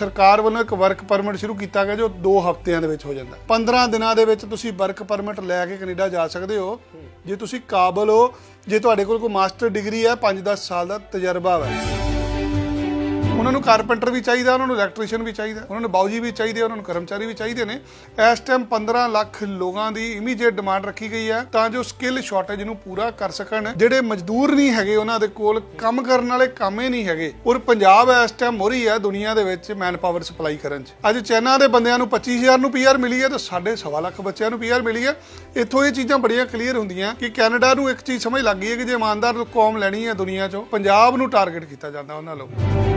ਸਰਕਾਰ ਵੱਲੋਂ ਇੱਕ ਵਰਕ ਪਰਮਿਟ ਸ਼ੁਰੂ ਕੀਤਾ ਗਿਆ ਜੋ 2 ਹਫ਼ਤਿਆਂ ਦੇ ਵਿੱਚ ਹੋ ਜਾਂਦਾ 15 ਦਿਨਾਂ ਦੇ ਵਿੱਚ ਤੁਸੀਂ ਵਰਕ ਪਰਮਿਟ ਲੈ ਕੇ ਕੈਨੇਡਾ ਜਾ ਸਕਦੇ ਹੋ ਜੇ ਤੁਸੀਂ ਕਾਬਲ ਹੋ ਜੇ ਤੁਹਾਡੇ ਕੋਲ ਕੋਈ ਮਾਸਟਰ ਡਿਗਰੀ ਹੈ 5-10 ਸਾਲ ਦਾ ਤਜਰਬਾ ਹੈ ਉਹਨਾਂ ਨੂੰ ਕਾਰਪੈਂਟਰ ਵੀ ਚਾਹੀਦਾ ਉਹਨਾਂ ਨੂੰ ਇਲੈਕਟ੍ਰੀਸ਼ੀਅਨ ਵੀ ਚਾਹੀਦਾ ਉਹਨਾਂ ਨੂੰ ਬਾਉਜੀ ਵੀ ਚਾਹੀਦੇ ਉਹਨਾਂ ਨੂੰ ਕਰਮਚਾਰੀ ਵੀ ਚਾਹੀਦੇ ਨੇ ਇਸ ਟਾਈਮ 15 ਲੱਖ ਲੋਕਾਂ ਦੀ ਇਮੀਡੀਏਟ ਡਿਮਾਂਡ ਰੱਖੀ ਗਈ ਹੈ ਤਾਂ ਜੋ ਸਕਿੱਲ ਸ਼ਾਰਟੇਜ ਨੂੰ ਪੂਰਾ ਕਰ ਸਕਣ ਜਿਹੜੇ ਮਜ਼ਦੂਰ ਨਹੀਂ ਹੈਗੇ ਉਹਨਾਂ ਦੇ ਕੋਲ ਕੰਮ ਕਰਨ ਵਾਲੇ ਹੀ ਨਹੀਂ ਹੈਗੇ ਔਰ ਪੰਜਾਬ ਇਸ ਟਾਈਮ ਮੋਰੀ ਹੈ ਦੁਨੀਆ ਦੇ ਵਿੱਚ ਮੈਨ ਪਾਵਰ ਸਪਲਾਈ ਕਰਨ 'ਚ ਅੱਜ ਚਾਈਨਾ ਦੇ ਬੰਦਿਆਂ ਨੂੰ 25000 ਨੂੰ ਪੀਆਰ ਮਿਲੀ ਹੈ ਤੇ 7.5 ਲੱਖ ਬੱਚਿਆਂ ਨੂੰ ਪੀਆਰ ਮਿਲੀ ਹੈ ਇੱਥੋਂ ਇਹ ਚੀਜ਼ਾਂ ਬੜੀਆਂ ਕਲੀਅਰ ਹੁੰਦੀਆਂ ਕਿ ਕੈਨੇਡਾ ਨੂੰ ਇੱਕ ਚੀਜ਼ ਸਮਝ ਲੱਗ ਗਈ ਹੈ ਕਿ ਜੇ ਇਮਾਨਦਾਰ ਕੌਮ ਲੈਣੀ ਹੈ ਦੁਨੀਆ 'ਚੋਂ ਪੰਜਾਬ ਨੂੰ ਟਾਰਗੇਟ ਕੀਤਾ ਜਾਂਦਾ ਉਹਨਾਂ ਲੋਕਾਂ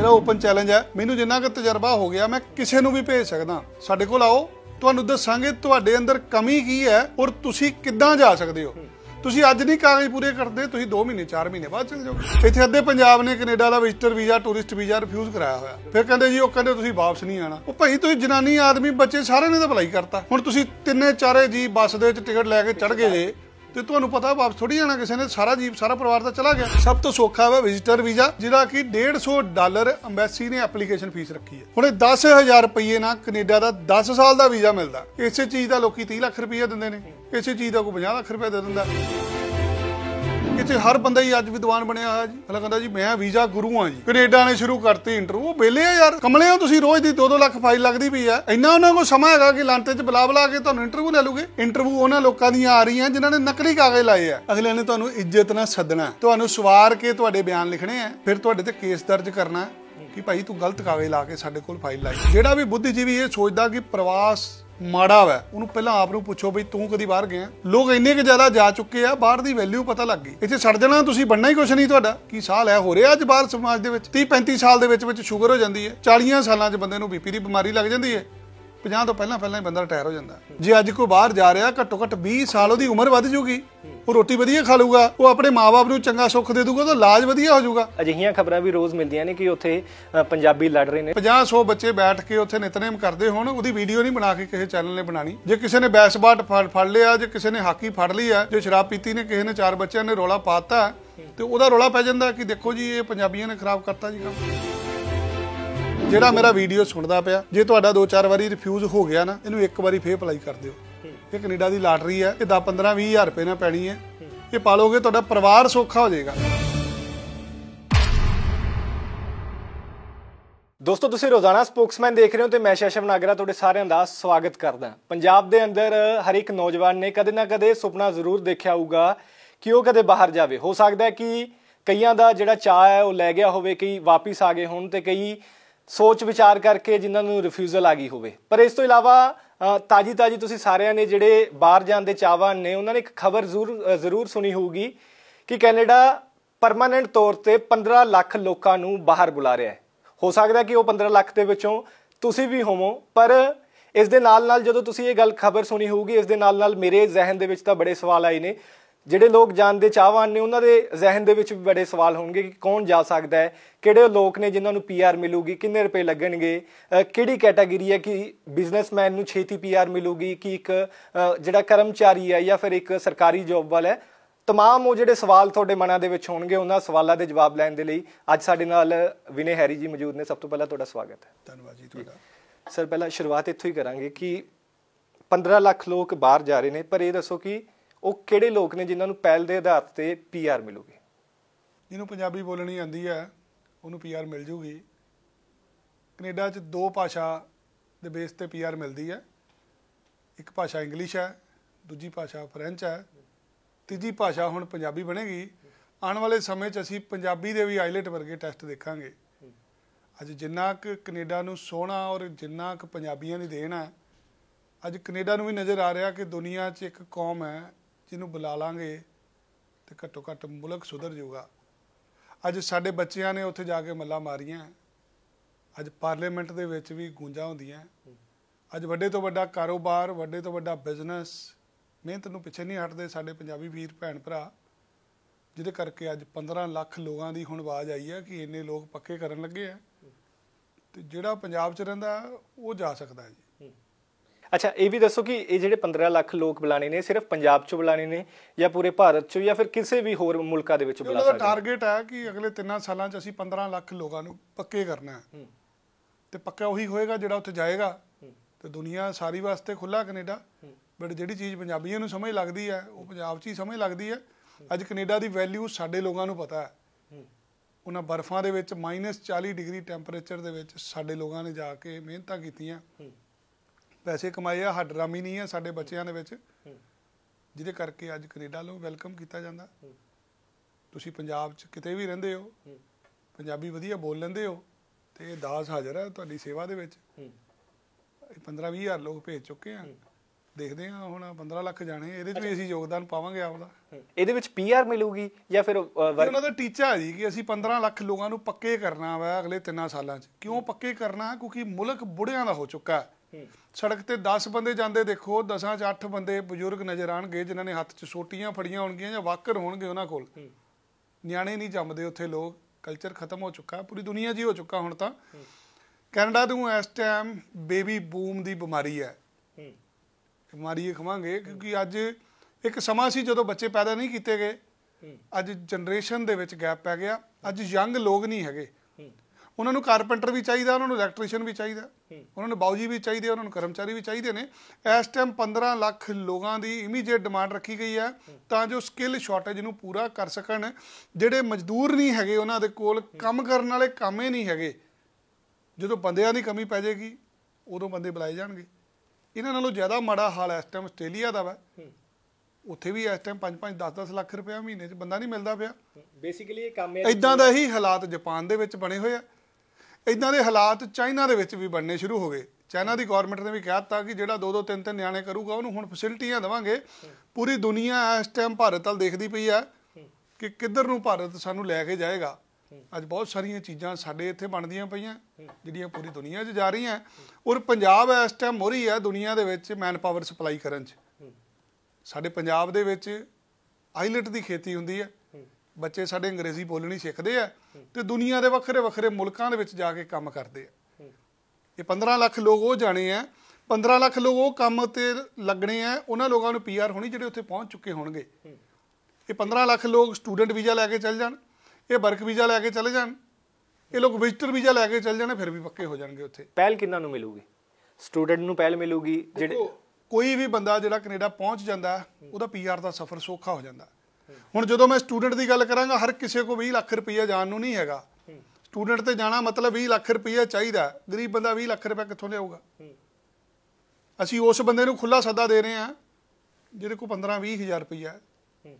ਮੇਰਾ ਓਪਨ ਚੈਲੰਜ ਹੈ ਮੈਨੂੰ ਜਿੰਨਾ ਕੁ ਤਜਰਬਾ ਹੋ ਗਿਆ ਮੈਂ ਕਿਸੇ ਨੂੰ ਵੀ ਭੇਜ ਸਕਦਾ ਸਾਡੇ ਕੋਲ ਆਓ ਤੁਹਾਨੂੰ ਦੱਸਾਂਗੇ ਤੁਹਾਡੇ ਅੰਦਰ ਕਮੀ ਕੀ ਹੈ ਔਰ ਤੁਸੀਂ ਕਿੱਦਾਂ ਜਾ ਸਕਦੇ ਹੋ ਤੁਸੀਂ ਅੱਜ ਨਹੀਂ ਕਾਗਜ਼ ਪੂਰੇ ਕਰਦੇ ਤੁਸੀਂ 2 ਮਹੀਨੇ 4 ਮਹੀਨੇ ਬਾਅਦ ਚਲ ਜਾਓ ਇੱਥੇ ਅੱਧੇ ਪੰਜਾਬ ਨੇ ਕੈਨੇਡਾ ਦਾ visitor visa tourist visa refuse ਕਰਾਇਆ ਹੋਇਆ ਫਿਰ ਕਹਿੰਦੇ ਜੀ ਉਹ ਕਹਿੰਦੇ ਤੁਸੀਂ ਵਾਪਸ ਨਹੀਂ ਆਣਾ ਉਹ ਭਾਈ ਤੁਸੀਂ ਜਨਾਨੀ ਆਦਮੀ ਬੱਚੇ ਸਾਰਿਆਂ ਨੇ ਤਾਂ ਭਲਾਈ ਕਰਤਾ ਹੁਣ ਤੁਸੀਂ ਤਿੰਨੇ ਚਾਰੇ ਜੀ ਬੱਸ ਦੇ ਵਿੱਚ ਟਿਕਟ ਲੈ ਕੇ ਚੜ ਗਏ ਜੇ ਤੇ ਤੁਹਾਨੂੰ ਪਤਾ ਵਾਪਸ ਥੋੜੀ ਜਾਣਾ ਕਿਸੇ ਨੇ ਸਾਰਾ ਜੀਵ ਸਾਰਾ ਪਰਿਵਾਰ ਦਾ ਚਲਾ ਗਿਆ ਸਭ ਤੋਂ ਸੌਖਾ ਹੈ ਵਿਜ਼ਿਟਰ ਵੀਜ਼ਾ ਜਿਹੜਾ ਕਿ 150 ਡਾਲਰ ਐਮਬੈਸੀ ਨੇ ਐਪਲੀਕੇਸ਼ਨ ਫੀਸ ਰੱਖੀ ਹੈ ਹੁਣ 10000 ਰੁਪਏ ਨਾਲ ਕੈਨੇਡਾ ਦਾ 10 ਸਾਲ ਦਾ ਵੀਜ਼ਾ ਮਿਲਦਾ ਇਸੇ ਚੀਜ਼ ਦਾ ਲੋਕੀ 30 ਲੱਖ ਰੁਪਏ ਦਿੰਦੇ ਨੇ ਇਸੇ ਚੀਜ਼ ਦਾ ਕੋਈ 50 ਲੱਖ ਰੁਪਏ ਦੇ ਦਿੰਦਾ ਇੱਥੇ ਹਰ ਬੰਦਾ ਹੀ ਅੱਜ ਵਿਦਵਾਨ ਬਣਿਆ ਹੋਇਆ ਜੀ ਪਹਿਲਾਂ ਕਹਿੰਦਾ ਜੀ ਮੈਂ ਵੀਜ਼ਾ ਗੁਰੂ ਆ ਜੀ ਕੈਨੇਡਾ ਨੇ ਸ਼ੁਰੂ ਕਰਤੀ ਇੰਟਰਵਿਊ ਬੇਲੇ ਆ ਯਾਰ ਕਮਲੇ ਆ ਤੁਸੀਂ ਰੋਜ਼ ਦੀ 2-2 ਲੱਖ ਫਾਈਲ ਲੱਗਦੀ ਪਈ ਆ ਇੰਨਾ ਉਹਨਾਂ ਕੋਲ ਸਮਾਂ ਹੈਗਾ ਕਿ ਲਾਂਟੇ 'ਚ ਬਲਾ ਬਲਾ ਕੇ ਤੁਹਾਨੂੰ ਇੰਟਰਵਿਊ ਲੈ ਲੂਗੇ ਇੰਟਰਵਿਊ ਉਹਨਾਂ ਲੋਕਾਂ ਦੀਆਂ ਆ ਰਹੀਆਂ ਜਿਨ੍ਹਾਂ ਨੇ ਨਕਲੀ ਕਾਗਜ਼ ਲਾਏ ਆ ਅਗਲੇ ਨੇ ਤੁਹਾਨੂੰ ਇੱਜ਼ਤ ਨਾਲ ਸੱਦਣਾ ਤੁਹਾਨੂੰ ਸਵਾਰ ਕੇ ਤੁਹਾਡੇ ਬਿਆਨ ਲਿਖਣੇ ਆ ਫਿਰ ਤੁਹਾਡੇ ਤੇ ਕੇਸ ਦਰਜ ਕਰਨਾ ਕਿ ਭਾਈ ਤੂੰ ਗਲਤ ਕਾਗਜ਼ ਲਾ ਕੇ ਸਾਡੇ ਕੋਲ ਫਾਈਲ ਲਾਈ ਜਿਹੜਾ ਵੀ ਬੁੱਧੀਜੀਵੀ ਇਹ ਸੋਚਦਾ ਕਿ ਪ੍ਰਵਾਸ ਮਾੜਾ ਵਾ ਉਹਨੂੰ ਪਹਿਲਾਂ ਆਪ ਨੂੰ ਪੁੱਛੋ ਬਈ ਤੂੰ ਕਦੀ ਬਾਹਰ ਗਿਆ ਲੋਕ ਇੰਨੇ ਕਿ ਜ਼ਿਆਦਾ ਜਾ ਚੁੱਕੇ ਆ ਬਾਹਰ ਦੀ ਵੈਲਿਊ ਪਤਾ ਲੱਗ ਗਈ ਇੱਥੇ ਛੱਡ ਜਾਣਾ ਤੁਸੀਂ ਬੰਨਣਾ ਹੀ ਕੁਛ ਨਹੀਂ ਤੁਹਾਡਾ ਕੀ ਸਾਲ ਹੈ ਹੋ ਰਿਹਾ ਅੱਜ ਬਾਹਰ ਸਮਾਜ ਦੇ ਵਿੱਚ 30 35 ਸਾਲ ਦੇ ਵਿੱਚ ਵਿੱਚ ਸ਼ੂਗਰ ਹੋ ਜਾਂਦੀ ਹੈ 40 ਸਾਲਾਂ 'ਚ ਬੰਦੇ ਨੂੰ ਬੀਪੀ ਦੀ ਬਿਮਾਰੀ ਲੱਗ ਜਾਂਦੀ ਹੈ 50 ਤੋਂ ਪਹਿਲਾਂ ਪਹਿਲਾਂ ਹੀ ਬੰਦਾ ਰਿਟਾਇਰ ਹੋ ਜਾਂਦਾ ਜੇ ਅੱਜ ਕੋਈ ਬਾਹਰ ਜਾ ਰਿਹਾ ਘੱਟੋ ਘੱਟ 20 ਸਾਲ ਉਹਦੀ ਉਮਰ ਵੱਧ ਜੂਗੀ ਉਹ ਰੋਟੀ ਵਧੀਆ ਖਾ ਲੂਗਾ ਉਹ ਆਪਣੇ ਮਾਪੇ ਨੂੰ ਚੰਗਾ ਸੁੱਖ ਦੇ ਦੂਗਾ ਤਾਂ ਲਾਜ ਵਧੀਆ ਹੋ ਜਾਊਗਾ ਅਜਿਹੀਆਂ ਖਬਰਾਂ ਵੀ ਰੋਜ਼ ਮਿਲਦੀਆਂ ਨੇ ਕਿ ਉੱਥੇ ਪੰਜਾਬੀ ਲੜ ਰਹੇ ਨੇ 50 100 ਬੱਚੇ ਬੈਠ ਕੇ ਉੱਥੇ ਨਿਤਨੇਮ ਕਰਦੇ ਹੋਣ ਉਹਦੀ ਵੀਡੀਓ ਨਹੀਂ ਬਣਾ ਕੇ ਕਿਸੇ ਚੈਨਲ ਨੇ ਬਣਾਣੀ ਜੇ ਕਿਸੇ ਨੇ ਬੈਸਬਾਟ ਫੜ ਲਿਆ ਜੇ ਕਿਸੇ ਨੇ ਹਾਕੀ ਫੜ ਲਈ ਆ ਜੇ ਸ਼ਰਾਬ ਪੀਤੀ ਨੇ ਕਿਸੇ ਨੇ ਚਾਰ ਬੱਚਿਆਂ ਨੇ ਰੋਲਾ ਪਾਤਾ ਤੇ ਉਹਦਾ ਰੋਲਾ ਪੈ ਜਾਂਦਾ ਕਿ ਦੇਖੋ ਜੀ ਇਹ ਪੰਜਾਬੀਆਂ ਨੇ ਖਰਾਬ ਕਰਤਾ ਜੀ ਕੰਮ ਜਿਹੜਾ ਮੇਰਾ ਵੀਡੀਓ ਸੁਣਦਾ ਪਿਆ ਜੇ ਤੁਹਾਡਾ ਦੋ ਚਾਰ ਵਾਰੀ ਰਿਫਿਊਜ਼ ਹੋ ਗਿਆ ਨਾ ਇਹਨੂੰ ਇੱਕ ਵਾਰੀ ਫੇਰ ਅਪਲਾਈ ਕਰ ਦਿਓ ਇਹ ਕੈਨੇਡਾ ਦੀ ਲਾਟਰੀ ਹੈ ਇਹ 10 15 20000 ਰੁਪਏ ਨਾਲ ਪੈਣੀ ਹੈ ਇਹ ਪਾਲੋਗੇ ਤੁਹਾਡਾ ਪਰਿਵਾਰ ਸੌਖਾ ਹੋ ਜਾਏਗਾ ਦੋਸਤੋ ਤੁਸੀਂ ਰੋਜ਼ਾਨਾ ਸਪੋਕਸਮੈਨ ਦੇਖ ਰਹੇ ਹੋ ਤੇ ਮੈਂ ਸ਼ੈਸ਼ਵ ਨਾਗਰਾ ਤੁਹਾਡੇ ਸਾਰਿਆਂ ਦਾ ਸਵਾਗਤ ਕਰਦਾ ਪੰਜਾਬ ਦੇ ਅੰਦਰ ਹਰ ਇੱਕ ਨੌਜਵਾਨ ਨੇ ਕਦੇ ਨਾ ਕਦੇ ਸੁਪਨਾ ਜ਼ਰੂਰ ਦੇਖਿਆ ਹੋਊਗਾ ਕਿ ਉਹ ਕਦੇ ਬਾਹਰ ਜਾਵੇ ਹੋ ਸਕਦਾ ਹੈ ਕਿ ਕਈਆਂ ਦਾ ਜਿਹੜਾ ਚਾਹ ਹੈ ਉਹ ਲੈ ਗਿਆ ਹੋਵੇ ਕਈ ਵਾਪਿਸ ਆ ਗਏ ਹੋਣ ਤੇ ਕਈ ਸੋਚ ਵਿਚਾਰ ਕਰਕੇ ਜਿਨ੍ਹਾਂ ਨੂੰ ਰਿਫਿਊਜ਼ਲ ਆ ਗਈ ਹੋਵੇ ਪਰ ਇਸ ਤੋਂ ਇਲਾਵਾ ਤਾਜੀ ਤਾਜੀ ਤੁਸੀਂ ਸਾਰਿਆਂ ਨੇ ਜਿਹੜੇ ਬਾਹਰ ਜਾਣ ਦੇ ਚਾਹਵਾਨ ਨੇ ਉਹਨਾਂ ਨੇ ਇੱਕ ਖਬਰ ਜ਼ਰੂਰ ਜ਼ਰੂਰ ਸੁਣੀ ਹੋਊਗੀ ਕਿ ਕੈਨੇਡਾ ਪਰਮਨੈਂਟ ਤੌਰ ਤੇ 15 ਲੱਖ ਲੋਕਾਂ ਨੂੰ ਬਾਹਰ ਬੁਲਾ ਰਿਹਾ ਹੈ ਹੋ ਸਕਦਾ ਕਿ ਉਹ 15 ਲੱਖ ਦੇ ਵਿੱਚੋਂ ਤੁਸੀਂ ਵੀ ਹੋਵੋ ਪਰ ਇਸ ਦੇ ਨਾਲ ਨਾਲ ਜਦੋਂ ਤੁਸੀਂ ਇਹ ਗੱਲ ਖਬਰ ਸੁਣੀ ਹੋਊਗੀ ਇਸ ਦੇ ਨਾਲ ਨਾਲ ਮੇਰੇ ਜ਼ਿਹਨ ਦੇ ਵਿੱਚ ਤਾਂ ਬੜੇ ਸਵਾਲ ਆਏ ਨੇ ਜਿਹੜੇ ਲੋਕ ਜਾਣ ਦੇ ਚਾਹਵਾਨ ਨੇ ਉਹਨਾਂ ਦੇ ਜ਼ਿਹਨ ਦੇ ਵਿੱਚ ਵੀ ਬੜੇ ਸਵਾਲ ਹੋਣਗੇ ਕਿ ਕੌਣ ਜਾ ਸਕਦਾ ਹੈ ਕਿਹੜੇ ਲੋਕ ਨੇ ਜਿਨ੍ਹਾਂ ਨੂੰ ਪੀਆਰ ਮਿਲੂਗੀ ਕਿੰਨੇ ਰੁਪਏ ਲੱਗਣਗੇ ਕਿਹੜੀ ਕੈਟਾਗਰੀ ਹੈ ਕਿ ਬਿਜ਼ਨਸਮੈਨ ਨੂੰ ਛੇਤੀ ਪੀਆਰ ਮਿਲੂਗੀ ਕਿ ਇੱਕ ਜਿਹੜਾ ਕਰਮਚਾਰੀ ਹੈ ਜਾਂ ਫਿਰ ਇੱਕ ਸਰਕਾਰੀ ਜੌਬ ਵਾਲਾ ਹੈ ਤਮਾਮ ਉਹ ਜਿਹੜੇ ਸਵਾਲ ਤੁਹਾਡੇ ਮਨਾਂ ਦੇ ਵਿੱਚ ਹੋਣਗੇ ਉਹਨਾਂ ਸਵਾਲਾਂ ਦੇ ਜਵਾਬ ਲੈਣ ਦੇ ਲਈ ਅੱਜ ਸਾਡੇ ਨਾਲ ਵਿਨੇ ਹੈਰੀ ਜੀ ਮੌਜੂਦ ਨੇ ਸਭ ਤੋਂ ਪਹਿਲਾਂ ਤੁਹਾਡਾ ਸਵਾਗਤ ਹੈ ਧੰਨਵਾਦ ਜੀ ਤੁਹਾਡਾ ਸਰ ਪਹਿਲਾਂ ਸ਼ੁਰੂਆਤ ਇੱਥੋਂ ਹੀ ਕਰਾਂਗੇ ਕਿ 15 ਲੱਖ ਲੋਕ ਬਾਹਰ ਜਾ ਰਹੇ ਨੇ ਪਰ ਇਹ ਦੱਸੋ ਕਿ ਉਹ ਕਿਹੜੇ ਲੋਕ ਨੇ ਜਿਨ੍ਹਾਂ ਨੂੰ ਪਹਿਲ ਦੇ ਆਧਾਰ ਤੇ ਪੀਆਰ ਮਿਲੂਗੀ ਜਿਹਨੂੰ ਪੰਜਾਬੀ ਬੋਲਣੀ ਆਉਂਦੀ ਹੈ ਉਹਨੂੰ ਪੀਆਰ ਮਿਲ ਜੂਗੀ ਕੈਨੇਡਾ 'ਚ ਦੋ ਭਾਸ਼ਾ ਦੇ ਬੇਸ ਤੇ ਪੀਆਰ ਮਿਲਦੀ ਹੈ ਇੱਕ ਭਾਸ਼ਾ ਇੰਗਲਿਸ਼ ਹੈ ਦੂਜੀ ਭਾਸ਼ਾ ਫ੍ਰੈਂਚ ਹੈ ਤੀਜੀ ਭਾਸ਼ਾ ਹੁਣ ਪੰਜਾਬੀ ਬਣੇਗੀ ਆਉਣ ਵਾਲੇ ਸਮੇਂ 'ਚ ਅਸੀਂ ਪੰਜਾਬੀ ਦੇ ਵੀ ਹਾਈਲਾਈਟ ਵਰਗੇ ਟੈਸਟ ਦੇਖਾਂਗੇ ਅੱਜ ਜਿੰਨਾ ਕ ਕੈਨੇਡਾ ਨੂੰ ਸੋਹਣਾ ਔਰ ਜਿੰਨਾ ਕ ਪੰਜਾਬੀਆਂ ਦੀ ਦੇਣ ਹੈ ਅੱਜ ਕੈਨੇਡਾ ਨੂੰ ਵੀ ਨਜ਼ਰ ਆ ਰਿਹਾ ਕਿ ਦੁਨੀਆ 'ਚ ਇੱਕ ਕੌਮ ਹੈ ਜਿਹਨੂੰ ਬੁਲਾ ਲਾਂਗੇ ਤੇ ਘੱਟੋ ਘੱਟ ਮੁਲਕ ਸੁਧਰ ਜਾਊਗਾ ਅੱਜ ਸਾਡੇ ਬੱਚਿਆਂ ਨੇ ਉੱਥੇ ਜਾ ਕੇ ਮੱਲਾ ਮਾਰੀਆਂ ਅੱਜ ਪਾਰਲੀਮੈਂਟ ਦੇ ਵਿੱਚ ਵੀ ਗੂੰਜਾਂ ਹੁੰਦੀਆਂ ਅੱਜ ਵੱਡੇ ਤੋਂ ਵੱਡਾ ਕਾਰੋਬਾਰ ਵੱਡੇ ਤੋਂ ਵੱਡਾ ਬਿਜ਼ਨਸ ਮਿਹਨਤ ਨੂੰ ਪਿੱਛੇ ਨਹੀਂ ਹਟਦੇ ਸਾਡੇ ਪੰਜਾਬੀ ਵੀਰ ਭੈਣ ਭਰਾ ਜਿਹਦੇ ਕਰਕੇ ਅੱਜ 15 ਲੱਖ ਲੋਕਾਂ ਦੀ ਹੁਣ ਆਵਾਜ਼ ਆਈ ਹੈ ਕਿ ਇੰਨੇ ਲੋਕ ਪੱਕੇ ਕਰਨ ਲੱਗੇ ਆ ਤੇ ਜਿਹੜਾ ਪੰਜਾਬ 'ਚ ਰਹਿੰਦਾ ਉਹ ਜਾ ਸਕਦਾ ਜੀ ਅੱਛਾ ਇਹ ਵੀ ਦੱਸੋ ਕਿ ਇਹ ਜਿਹੜੇ 15 ਲੱਖ ਲੋਕ ਬੁਲਾਣੇ ਨੇ ਸਿਰਫ ਪੰਜਾਬ 'ਚ ਬੁਲਾਣੇ ਨੇ ਜਾਂ ਪੂਰੇ ਭਾਰਤ 'ਚ ਜਾਂ ਫਿਰ ਕਿਸੇ ਵੀ ਹੋਰ ਮੁਲਕਾਂ ਦੇ ਵਿੱਚ ਬੁਲਾ ਸਕਦੇ ਹਾਂ ਟਾਰਗੇਟ ਹੈ ਕਿ ਅਗਲੇ 3 ਸਾਲਾਂ 'ਚ ਅਸੀਂ 15 ਲੱਖ ਲੋਕਾਂ ਨੂੰ ਪੱਕੇ ਕਰਨਾ ਹੈ ਤੇ ਪੱਕਾ ਉਹੀ ਹੋਏਗਾ ਜਿਹੜਾ ਉੱਥੇ ਜਾਏਗਾ ਤੇ ਦੁਨੀਆ ਸਾਰੀ ਵਾਸਤੇ ਖੁੱਲਾ ਕੈਨੇਡਾ ਬਟ ਜਿਹੜੀ ਚੀਜ਼ ਪੰਜਾਬੀਆਂ ਨੂੰ ਸਮਝ ਲੱਗਦੀ ਹੈ ਉਹ ਪੰਜਾਬ 'ਚ ਹੀ ਸਮਝ ਲੱਗਦੀ ਹੈ ਅੱਜ ਕੈਨੇਡਾ ਦੀ ਵੈਲਿਊ ਸਾਡੇ ਲੋਕਾਂ ਨੂੰ ਪਤਾ ਹੈ ਉਹਨਾਂ ਬਰਫ਼ਾਂ ਦੇ ਵਿੱਚ -40 ਡਿਗਰੀ ਟੈਂਪਰੇਚਰ ਦੇ ਵਿੱਚ ਸਾਡੇ ਲੋਕਾਂ ਨੇ ਜਾ ਕੇ ਮਿਹਨਤਾਂ ਕੀਤੀਆਂ ਪੈਸੇ ਕਮਾਏ ਆ ਹੱਡਰਾਮੀ ਨਹੀਂ ਆ ਸਾਡੇ ਬੱਚਿਆਂ ਦੇ ਵਿੱਚ ਜਿਹਦੇ ਕਰਕੇ ਅੱਜ ਕੈਨੇਡਾ ਲੋ ਵੈਲਕਮ ਕੀਤਾ ਜਾਂਦਾ ਤੁਸੀਂ ਪੰਜਾਬ 'ਚ ਕਿਤੇ ਵੀ ਰਹਿੰਦੇ ਹੋ ਪੰਜਾਬੀ ਵਧੀਆ ਬੋਲ ਲੈਂਦੇ ਹੋ ਤੇ ਇਹ ਦਾਸ ਹਾਜ਼ਰ ਹੈ ਤੁਹਾਡੀ ਸੇਵਾ ਦੇ ਵਿੱਚ 15 20 ਹਜ਼ਾਰ ਲੋਕ ਭੇਜ ਚੁੱਕੇ ਆ ਦੇਖਦੇ ਆ ਹੁਣ 15 ਲੱਖ ਜਾਣੇ ਇਹਦੇ ਵਿੱਚ ਵੀ ਅਸੀਂ ਯੋਗਦਾਨ ਪਾਵਾਂਗੇ ਆਪਦਾ ਇਹਦੇ ਵਿੱਚ ਪੀਆਰ ਮਿਲੂਗੀ ਜਾਂ ਫਿਰ ਉਹਨਾਂ ਦਾ ਟੀਚਾ ਹੈ ਜੀ ਕਿ ਅਸੀਂ 15 ਲੱਖ ਲੋਕਾਂ ਨੂੰ ਪੱਕੇ ਕਰਨਾ ਵਾ ਅਗਲੇ 3 ਸਾਲਾਂ 'ਚ ਕਿਉਂ ਪੱਕੇ ਕਰਨਾ ਕਿਉਂਕਿ ਮੁਲਕ ਬੁੜਿਆਂ ਦਾ ਹੋ ਚੁੱਕਾ ਹੈ ਸੜਕ ਤੇ 10 ਬੰਦੇ ਜਾਂਦੇ ਦੇਖੋ 10ਾਂ 'ਚ 8 ਬੰਦੇ ਬਜ਼ੁਰਗ ਨਜ਼ਰ ਆਣਗੇ ਜਿਨ੍ਹਾਂ ਨੇ ਹੱਥ 'ਚ ਸੋਟੀਆਂ ਫੜੀਆਂ ਹੋਣਗੀਆਂ ਜਾਂ ਵਾਕਰ ਹੋਣਗੇ ਉਹਨਾਂ ਕੋਲ ਨਿਆਣੇ ਨਹੀਂ ਜੰਮਦੇ ਉੱਥੇ ਲੋਕ ਕਲਚਰ ਖਤਮ ਹੋ ਚੁੱਕਾ ਪੂਰੀ ਦੁਨੀਆ ਜੀ ਹੋ ਚੁੱਕਾ ਹੁਣ ਤਾਂ ਕੈਨੇਡਾ ਤੋਂ ਇਸ ਟਾਈਮ ਬੇਬੀ ਬੂਮ ਦੀ ਬਿਮਾਰੀ ਹੈ ਬਿਮਾਰੀ ਇਹ ਖਵਾਂਗੇ ਕਿਉਂਕਿ ਅੱਜ ਇੱਕ ਸਮਾਂ ਸੀ ਜਦੋਂ ਬੱਚੇ ਪੈਦਾ ਨਹੀਂ ਕੀਤੇ ਗਏ ਅੱਜ ਜਨਰੇਸ਼ਨ ਦੇ ਵਿੱਚ ਗੈਪ ਪੈ ਗਿਆ ਅੱਜ ਯੰਗ ਲੋਕ ਨਹੀਂ ਹੈਗੇ ਉਹਨਾਂ ਨੂੰ ਕਾਰਪੈਂਟਰ ਵੀ ਚਾਹੀਦਾ ਉਹਨਾਂ ਨੂੰ ਇਲੈਕਟ੍ਰੀਸ਼ੀਅਨ ਵੀ ਚਾਹੀਦਾ ਉਹਨਾਂ ਨੂੰ ਬਾਉਜੀ ਵੀ ਚਾਹੀਦੇ ਉਹਨਾਂ ਨੂੰ ਕਰਮਚਾਰੀ ਵੀ ਚਾਹੀਦੇ ਨੇ ਇਸ ਟਾਈਮ 15 ਲੱਖ ਲੋਕਾਂ ਦੀ ਇਮੀਡੀਏਟ ਡਿਮਾਂਡ ਰੱਖੀ ਗਈ ਹੈ ਤਾਂ ਜੋ ਸਕਿੱਲ ਸ਼ਾਰਟੇਜ ਨੂੰ ਪੂਰਾ ਕਰ ਸਕਣ ਜਿਹੜੇ ਮਜ਼ਦੂਰ ਨਹੀਂ ਹੈਗੇ ਉਹਨਾਂ ਦੇ ਕੋਲ ਕੰਮ ਕਰਨ ਵਾਲੇ ਕੰਮ ਹੀ ਨਹੀਂ ਹੈਗੇ ਜਦੋਂ ਬੰਦਿਆਂ ਦੀ ਕਮੀ ਪੈ ਜਾਏਗੀ ਉਦੋਂ ਬੰਦੇ ਬੁਲਾਏ ਜਾਣਗੇ ਇਹਨਾਂ ਨਾਲੋਂ ਜ਼ਿਆਦਾ ਮਾੜਾ ਹਾਲ ਇਸ ਟਾਈਮ ਆਸਟ੍ਰੇਲੀਆ ਦਾ ਵਾ ਉੱਥੇ ਵੀ ਇਸ ਟਾਈਮ 5-5 10-10 ਲੱਖ ਰੁਪਏ ਮਹੀਨੇ 'ਚ ਬੰਦਾ ਨਹੀਂ ਮਿਲਦਾ ਪਿਆ ਬੇਸਿਕਲੀ ਇਹ ਕੰਮ ਹੈ ਇਦਾਂ ਦਾ ਹੀ ਹਾਲਾਤ ਜਾਪਾਨ ਦੇ ਵਿੱਚ ਬਣੇ ਹੋਏ ਆ ਇਦਾਂ ਦੇ ਹਾਲਾਤ ਚਾਈਨਾ ਦੇ ਵਿੱਚ ਵੀ ਬਣਨੇ ਸ਼ੁਰੂ ਹੋ ਗਏ ਚਾਈਨਾ ਦੀ ਗਵਰਨਮੈਂਟ ਨੇ ਵੀ ਕਿਹਾ ਤਾਂ ਕਿ ਜਿਹੜਾ ਦੋ ਦੋ ਤਿੰਨ ਤਿੰਨ ਨਿਆਣੇ ਕਰੂਗਾ ਉਹਨੂੰ ਹੁਣ ਫੈਸਿਲਿਟੀਆਂ ਦੇਵਾਂਗੇ ਪੂਰੀ ਦੁਨੀਆ ਇਸ ਟਾਈਮ ਭਾਰਤ ਵੱਲ ਦੇਖਦੀ ਪਈ ਆ ਕਿ ਕਿੱਧਰ ਨੂੰ ਭਾਰਤ ਸਾਨੂੰ ਲੈ ਕੇ ਜਾਏਗਾ ਅੱਜ ਬਹੁਤ ਸਾਰੀਆਂ ਚੀਜ਼ਾਂ ਸਾਡੇ ਇੱਥੇ ਬਣਦੀਆਂ ਪਈਆਂ ਜਿਹੜੀਆਂ ਪੂਰੀ ਦੁਨੀਆ 'ਚ ਜਾ ਰਹੀਆਂ ਔਰ ਪੰਜਾਬ ਇਸ ਟਾਈਮ ਮੋਰੀ ਹੈ ਦੁਨੀਆ ਦੇ ਵਿੱਚ ਮੈਨ ਪਾਵਰ ਸਪਲਾਈ ਕਰਨ 'ਚ ਸਾਡੇ ਪੰਜਾਬ ਦੇ ਵਿੱਚ ਆਈਲੈਂਡ ਦੀ ਖੇਤੀ ਹੁੰਦੀ ਹੈ ਬੱਚੇ ਸਾਡੇ ਅੰਗਰੇਜ਼ੀ ਬੋਲਣੀ ਸਿੱਖਦੇ ਆ ਤੇ ਦੁਨੀਆ ਦੇ ਵੱਖਰੇ ਵੱਖਰੇ ਮੁਲਕਾਂ ਦੇ ਵਿੱਚ ਜਾ ਕੇ ਕੰਮ ਕਰਦੇ ਆ ਇਹ 15 ਲੱਖ ਲੋਕ ਉਹ ਜਾਣੇ ਆ 15 ਲੱਖ ਲੋਕ ਉਹ ਕੰਮ ਤੇ ਲੱਗਣੇ ਆ ਉਹਨਾਂ ਲੋਕਾਂ ਨੂੰ ਪੀਆਰ ਹੋਣੀ ਜਿਹੜੇ ਉੱਥੇ ਪਹੁੰਚ ਚੁੱਕੇ ਹੋਣਗੇ ਇਹ 15 ਲੱਖ ਲੋਕ ਸਟੂਡੈਂਟ ਵੀਜ਼ਾ ਲੈ ਕੇ ਚੱਲ ਜਾਣ ਇਹ ਵਰਕ ਵੀਜ਼ਾ ਲੈ ਕੇ ਚਲੇ ਜਾਣ ਇਹ ਲੋਕ ਵਿਜ਼ਟਰ ਵੀਜ਼ਾ ਲੈ ਕੇ ਚੱਲ ਜਾਣ ਫਿਰ ਵੀ ਪੱਕੇ ਹੋ ਜਾਣਗੇ ਉੱਥੇ ਪਹਿਲ ਕਿੰਨਾਂ ਨੂੰ ਮਿਲੂਗੀ ਸਟੂਡੈਂਟ ਨੂੰ ਪਹਿਲ ਮਿਲੂਗੀ ਜਿਹੜੇ ਕੋਈ ਵੀ ਬੰਦਾ ਜਿਹੜਾ ਕੈਨੇਡਾ ਪਹੁੰਚ ਜਾਂਦਾ ਉਹਦਾ ਪੀਆਰ ਦਾ ਸਫ਼ਰ ਸੌਖਾ ਹੋ ਜਾਂਦਾ ਹੁਣ ਜਦੋਂ ਮੈਂ ਸਟੂਡੈਂਟ ਦੀ ਗੱਲ ਕਰਾਂਗਾ ਹਰ ਕਿਸੇ ਕੋ 20 ਲੱਖ ਰੁਪਈਆ ਜਾਣ ਨੂੰ ਨਹੀਂ ਹੈਗਾ ਸਟੂਡੈਂਟ ਤੇ ਜਾਣਾ ਮਤਲਬ 20 ਲੱਖ ਰੁਪਈਆ ਚਾਹੀਦਾ ਗਰੀਬ ਬੰਦਾ 20 ਲੱਖ ਰੁਪਏ ਕਿੱਥੋਂ ਲਿਆਊਗਾ ਅਸੀਂ ਉਸ ਬੰਦੇ ਨੂੰ ਖੁੱਲਾ ਸੱਦਾ ਦੇ ਰਹੇ ਹਾਂ ਜਿਹਦੇ ਕੋ 15 20000 ਰੁਪਈਆ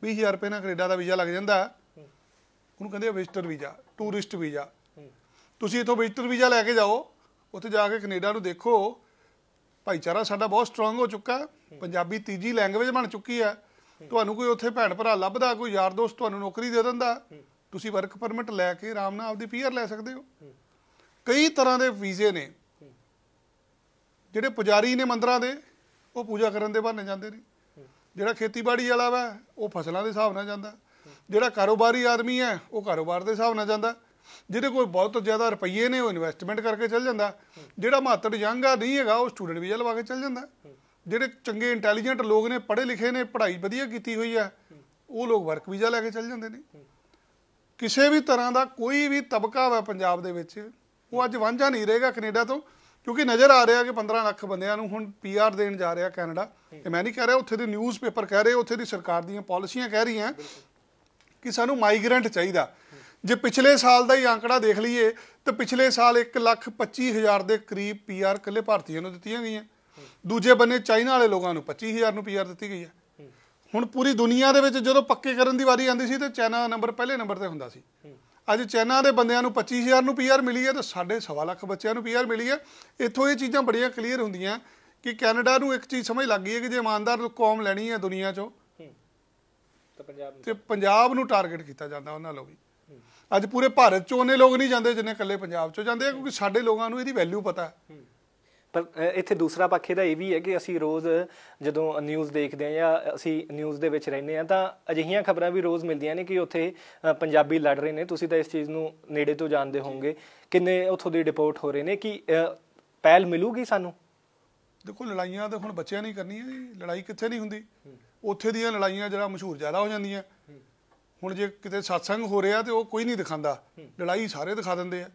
20000 ਰੁਪਏ ਨਾਲ ਕੈਨੇਡਾ ਦਾ ਵੀਜ਼ਾ ਲੱਗ ਜਾਂਦਾ ਉਹਨੂੰ ਕਹਿੰਦੇ ਵਿਜ਼ਟਰ ਵੀਜ਼ਾ ਟੂਰਿਸਟ ਵੀਜ਼ਾ ਤੁਸੀਂ ਇਥੋਂ ਵਿਜ਼ਟਰ ਵੀਜ਼ਾ ਲੈ ਕੇ ਜਾਓ ਉੱਥੇ ਜਾ ਕੇ ਕੈਨੇਡਾ ਨੂੰ ਦੇਖੋ ਭਾਈਚਾਰਾ ਸਾਡਾ ਬਹੁਤ ਸਟਰੋਂਗ ਹੋ ਚੁੱਕਾ ਪੰਜਾਬੀ ਤੀਜੀ ਲੈਂਗੁਏਜ ਬਣ ਚੁੱਕੀ ਹੈ ਤੁਹਾਨੂੰ ਕੋਈ ਉੱਥੇ ਭੈਣ ਭਰਾ ਲੱਭਦਾ ਕੋਈ ਯਾਰ ਦੋਸਤ ਤੁਹਾਨੂੰ ਨੌਕਰੀ ਦੇ ਦਿੰਦਾ ਤੁਸੀਂ ਵਰਕ ਪਰਮਿਟ ਲੈ ਕੇ ਆਰਾਮ ਨਾਲ ਆਪਦੀ ਪੀਆਰ ਲੈ ਸਕਦੇ ਹੋ ਕਈ ਤਰ੍ਹਾਂ ਦੇ ਵੀਜ਼ੇ ਨੇ ਜਿਹੜੇ ਪੁਜਾਰੀ ਨੇ ਮੰਦਰਾਂ ਦੇ ਉਹ ਪੂਜਾ ਕਰਨ ਦੇ ਬਹਾਨੇ ਜਾਂਦੇ ਨੇ ਜਿਹੜਾ ਖੇਤੀਬਾੜੀ ਵਾਲਾ ਵਾ ਉਹ ਫਸਲਾਂ ਦੇ ਹਿਸਾਬ ਨਾਲ ਜਾਂਦਾ ਜਿਹੜਾ ਕਾਰੋਬਾਰੀ ਆਦਮੀ ਹੈ ਉਹ ਕਾਰੋਬਾਰ ਦੇ ਹਿਸਾਬ ਨਾਲ ਜਾਂਦਾ ਜਿਹਦੇ ਕੋਲ ਬਹੁਤ ਜ਼ਿਆਦਾ ਰੁਪਈਏ ਨੇ ਉਹ ਇਨਵੈਸਟਮੈਂਟ ਕਰਕੇ ਚੱਲ ਜਾਂਦਾ ਜਿਹੜਾ ਮਾਤੜ ਯੰਗ ਆ ਨਹੀਂ ਹੈਗਾ ਉਹ ਸਟੂਡੈਂਟ ਵੀਜ਼ਾ ਲਵਾ ਕੇ ਚੱਲ ਜਾਂਦਾ ਜਿਹੜੇ ਚੰਗੇ ਇੰਟੈਲੀਜੈਂਟ ਲੋਕ ਨੇ ਪੜ੍ਹੇ ਲਿਖੇ ਨੇ ਪੜ੍ਹਾਈ ਵਧੀਆ ਕੀਤੀ ਹੋਈ ਆ ਉਹ ਲੋਕ ਵਰਕ ਵੀਜ਼ਾ ਲੈ ਕੇ ਚੱਲ ਜਾਂਦੇ ਨੇ ਕਿਸੇ ਵੀ ਤਰ੍ਹਾਂ ਦਾ ਕੋਈ ਵੀ ਤਬਕਾ ਵਾ ਪੰਜਾਬ ਦੇ ਵਿੱਚ ਉਹ ਅੱਜ ਵਾਂਝਾ ਨਹੀਂ ਰਹੇਗਾ ਕੈਨੇਡਾ ਤੋਂ ਕਿਉਂਕਿ ਨਜ਼ਰ ਆ ਰਿਹਾ ਕਿ 15 ਲੱਖ ਬੰਦਿਆਂ ਨੂੰ ਹੁਣ ਪੀਆਰ ਦੇਣ ਜਾ ਰਿਹਾ ਕੈਨੇਡਾ ਤੇ ਮੈਂ ਨਹੀਂ ਕਹਿ ਰਿਹਾ ਉੱਥੇ ਦੇ ਨਿਊਜ਼ਪੇਪਰ ਕਹਿ ਰਹੇ ਉੱਥੇ ਦੀ ਸਰਕਾਰ ਦੀਆਂ ਪਾਲਿਸੀਆਂ ਕਹਿ ਰਹੀਆਂ ਕਿ ਸਾਨੂੰ ਮਾਈਗ੍ਰੈਂਟ ਚਾਹੀਦਾ ਜੇ ਪਿਛਲੇ ਸਾਲ ਦਾ ਹੀ ਅੰਕੜਾ ਦੇਖ ਲਈਏ ਤਾਂ ਪਿਛਲੇ ਸਾਲ 1 ਲੱਖ 25 ਹਜ਼ਾਰ ਦੇ ਕਰੀਬ ਪੀਆਰ ਕੱਲੇ ਭਾਰਤੀਆਂ ਨੂੰ ਦਿੱਤੀਆਂ ਗਈਆਂ ਦੂਜੇ ਬੰਨੇ ਚਾਈਨਾ ਵਾਲੇ ਲੋਕਾਂ ਨੂੰ 25000 ਨੂੰ ਪੀਆਰ ਦਿੱਤੀ ਗਈ ਹੈ ਹੁਣ ਪੂਰੀ ਦੁਨੀਆ ਦੇ ਵਿੱਚ ਜਦੋਂ ਪੱਕੇ ਕਰਨ ਦੀ ਵਾਰੀ ਆਉਂਦੀ ਸੀ ਤੇ ਚਾਈਨਾ ਦਾ ਨੰਬਰ ਪਹਿਲੇ ਨੰਬਰ ਤੇ ਹੁੰਦਾ ਸੀ ਅੱਜ ਚਾਈਨਾ ਦੇ ਬੰਦਿਆਂ ਨੂੰ 25000 ਨੂੰ ਪੀਆਰ ਮਿਲੀ ਹੈ ਤੇ ਸਾਡੇ ਸਵਾ ਲੱਖ ਬੱਚਿਆਂ ਨੂੰ ਪੀਆਰ ਮਿਲੀ ਹੈ ਇੱਥੋਂ ਇਹ ਚੀਜ਼ਾਂ ਬੜੀਆਂ ਕਲੀਅਰ ਹੁੰਦੀਆਂ ਕਿ ਕੈਨੇਡਾ ਨੂੰ ਇੱਕ ਚੀਜ਼ ਸਮਝ ਲੱਗ ਗਈ ਹੈ ਕਿ ਜੇ ਇਮਾਨਦਾਰ ਕੌਮ ਲੈਣੀ ਹੈ ਦੁਨੀਆ 'ਚੋਂ ਤੇ ਪੰਜਾਬ ਨੂੰ ਟਾਰਗੇਟ ਕੀਤਾ ਜਾਂਦਾ ਉਹਨਾਂ ਲੋਕੀ ਅੱਜ ਪੂਰੇ ਭਾਰਤ 'ਚ ਉਹਨੇ ਲੋਕ ਨਹੀਂ ਜਾਂਦੇ ਜਿੰਨੇ ਇਕੱਲੇ ਪੰਜਾਬ 'ਚੋਂ ਜਾਂਦੇ ਆ ਕਿਉਂਕਿ ਸਾਡੇ ਲੋਕਾਂ ਨੂੰ ਇਹਦੀ ਵੈਲਿਊ ਪਤਾ ਹੈ ਪਰ ਇੱਥੇ ਦੂਸਰਾ ਪੱਖ ਇਹਦਾ ਇਹ ਵੀ ਹੈ ਕਿ ਅਸੀਂ ਰੋਜ਼ ਜਦੋਂ ਨਿਊਜ਼ ਦੇਖਦੇ ਆ ਜਾਂ ਅਸੀਂ ਨਿਊਜ਼ ਦੇ ਵਿੱਚ ਰਹਿੰਦੇ ਆ ਤਾਂ ਅਜਿਹੀਆਂ ਖਬਰਾਂ ਵੀ ਰੋਜ਼ ਮਿਲਦੀਆਂ ਨੇ ਕਿ ਉੱਥੇ ਪੰਜਾਬੀ ਲੜ ਰਹੇ ਨੇ ਤੁਸੀਂ ਤਾਂ ਇਸ ਚੀਜ਼ ਨੂੰ ਨੇੜੇ ਤੋਂ ਜਾਣਦੇ ਹੋਵੋਗੇ ਕਿੰਨੇ ਉੱਥੋਂ ਦੇ ਰਿਪੋਰਟ ਹੋ ਰਹੇ ਨੇ ਕਿ ਪਹਿਲ ਮਿਲੂਗੀ ਸਾਨੂੰ ਦੇਖੋ ਲੜਾਈਆਂ ਤਾਂ ਹੁਣ ਬੱਚਿਆਂ ਨਹੀਂ ਕਰਨੀਆਂ ਲੜਾਈ ਕਿੱਥੇ ਨਹੀਂ ਹੁੰਦੀ ਉੱਥੇ ਦੀਆਂ ਲੜਾਈਆਂ ਜਿਹੜਾ ਮਸ਼ਹੂਰ ਜ਼ਿਆਦਾ ਹੋ ਜਾਂਦੀਆਂ ਹੁਣ ਜੇ ਕਿਤੇ satsang ਹੋ ਰਿਹਾ ਤੇ ਉਹ ਕੋਈ ਨਹੀਂ ਦਿਖਾਉਂਦਾ ਲੜਾਈ ਸਾਰੇ ਦਿਖਾ ਦਿੰਦੇ ਆ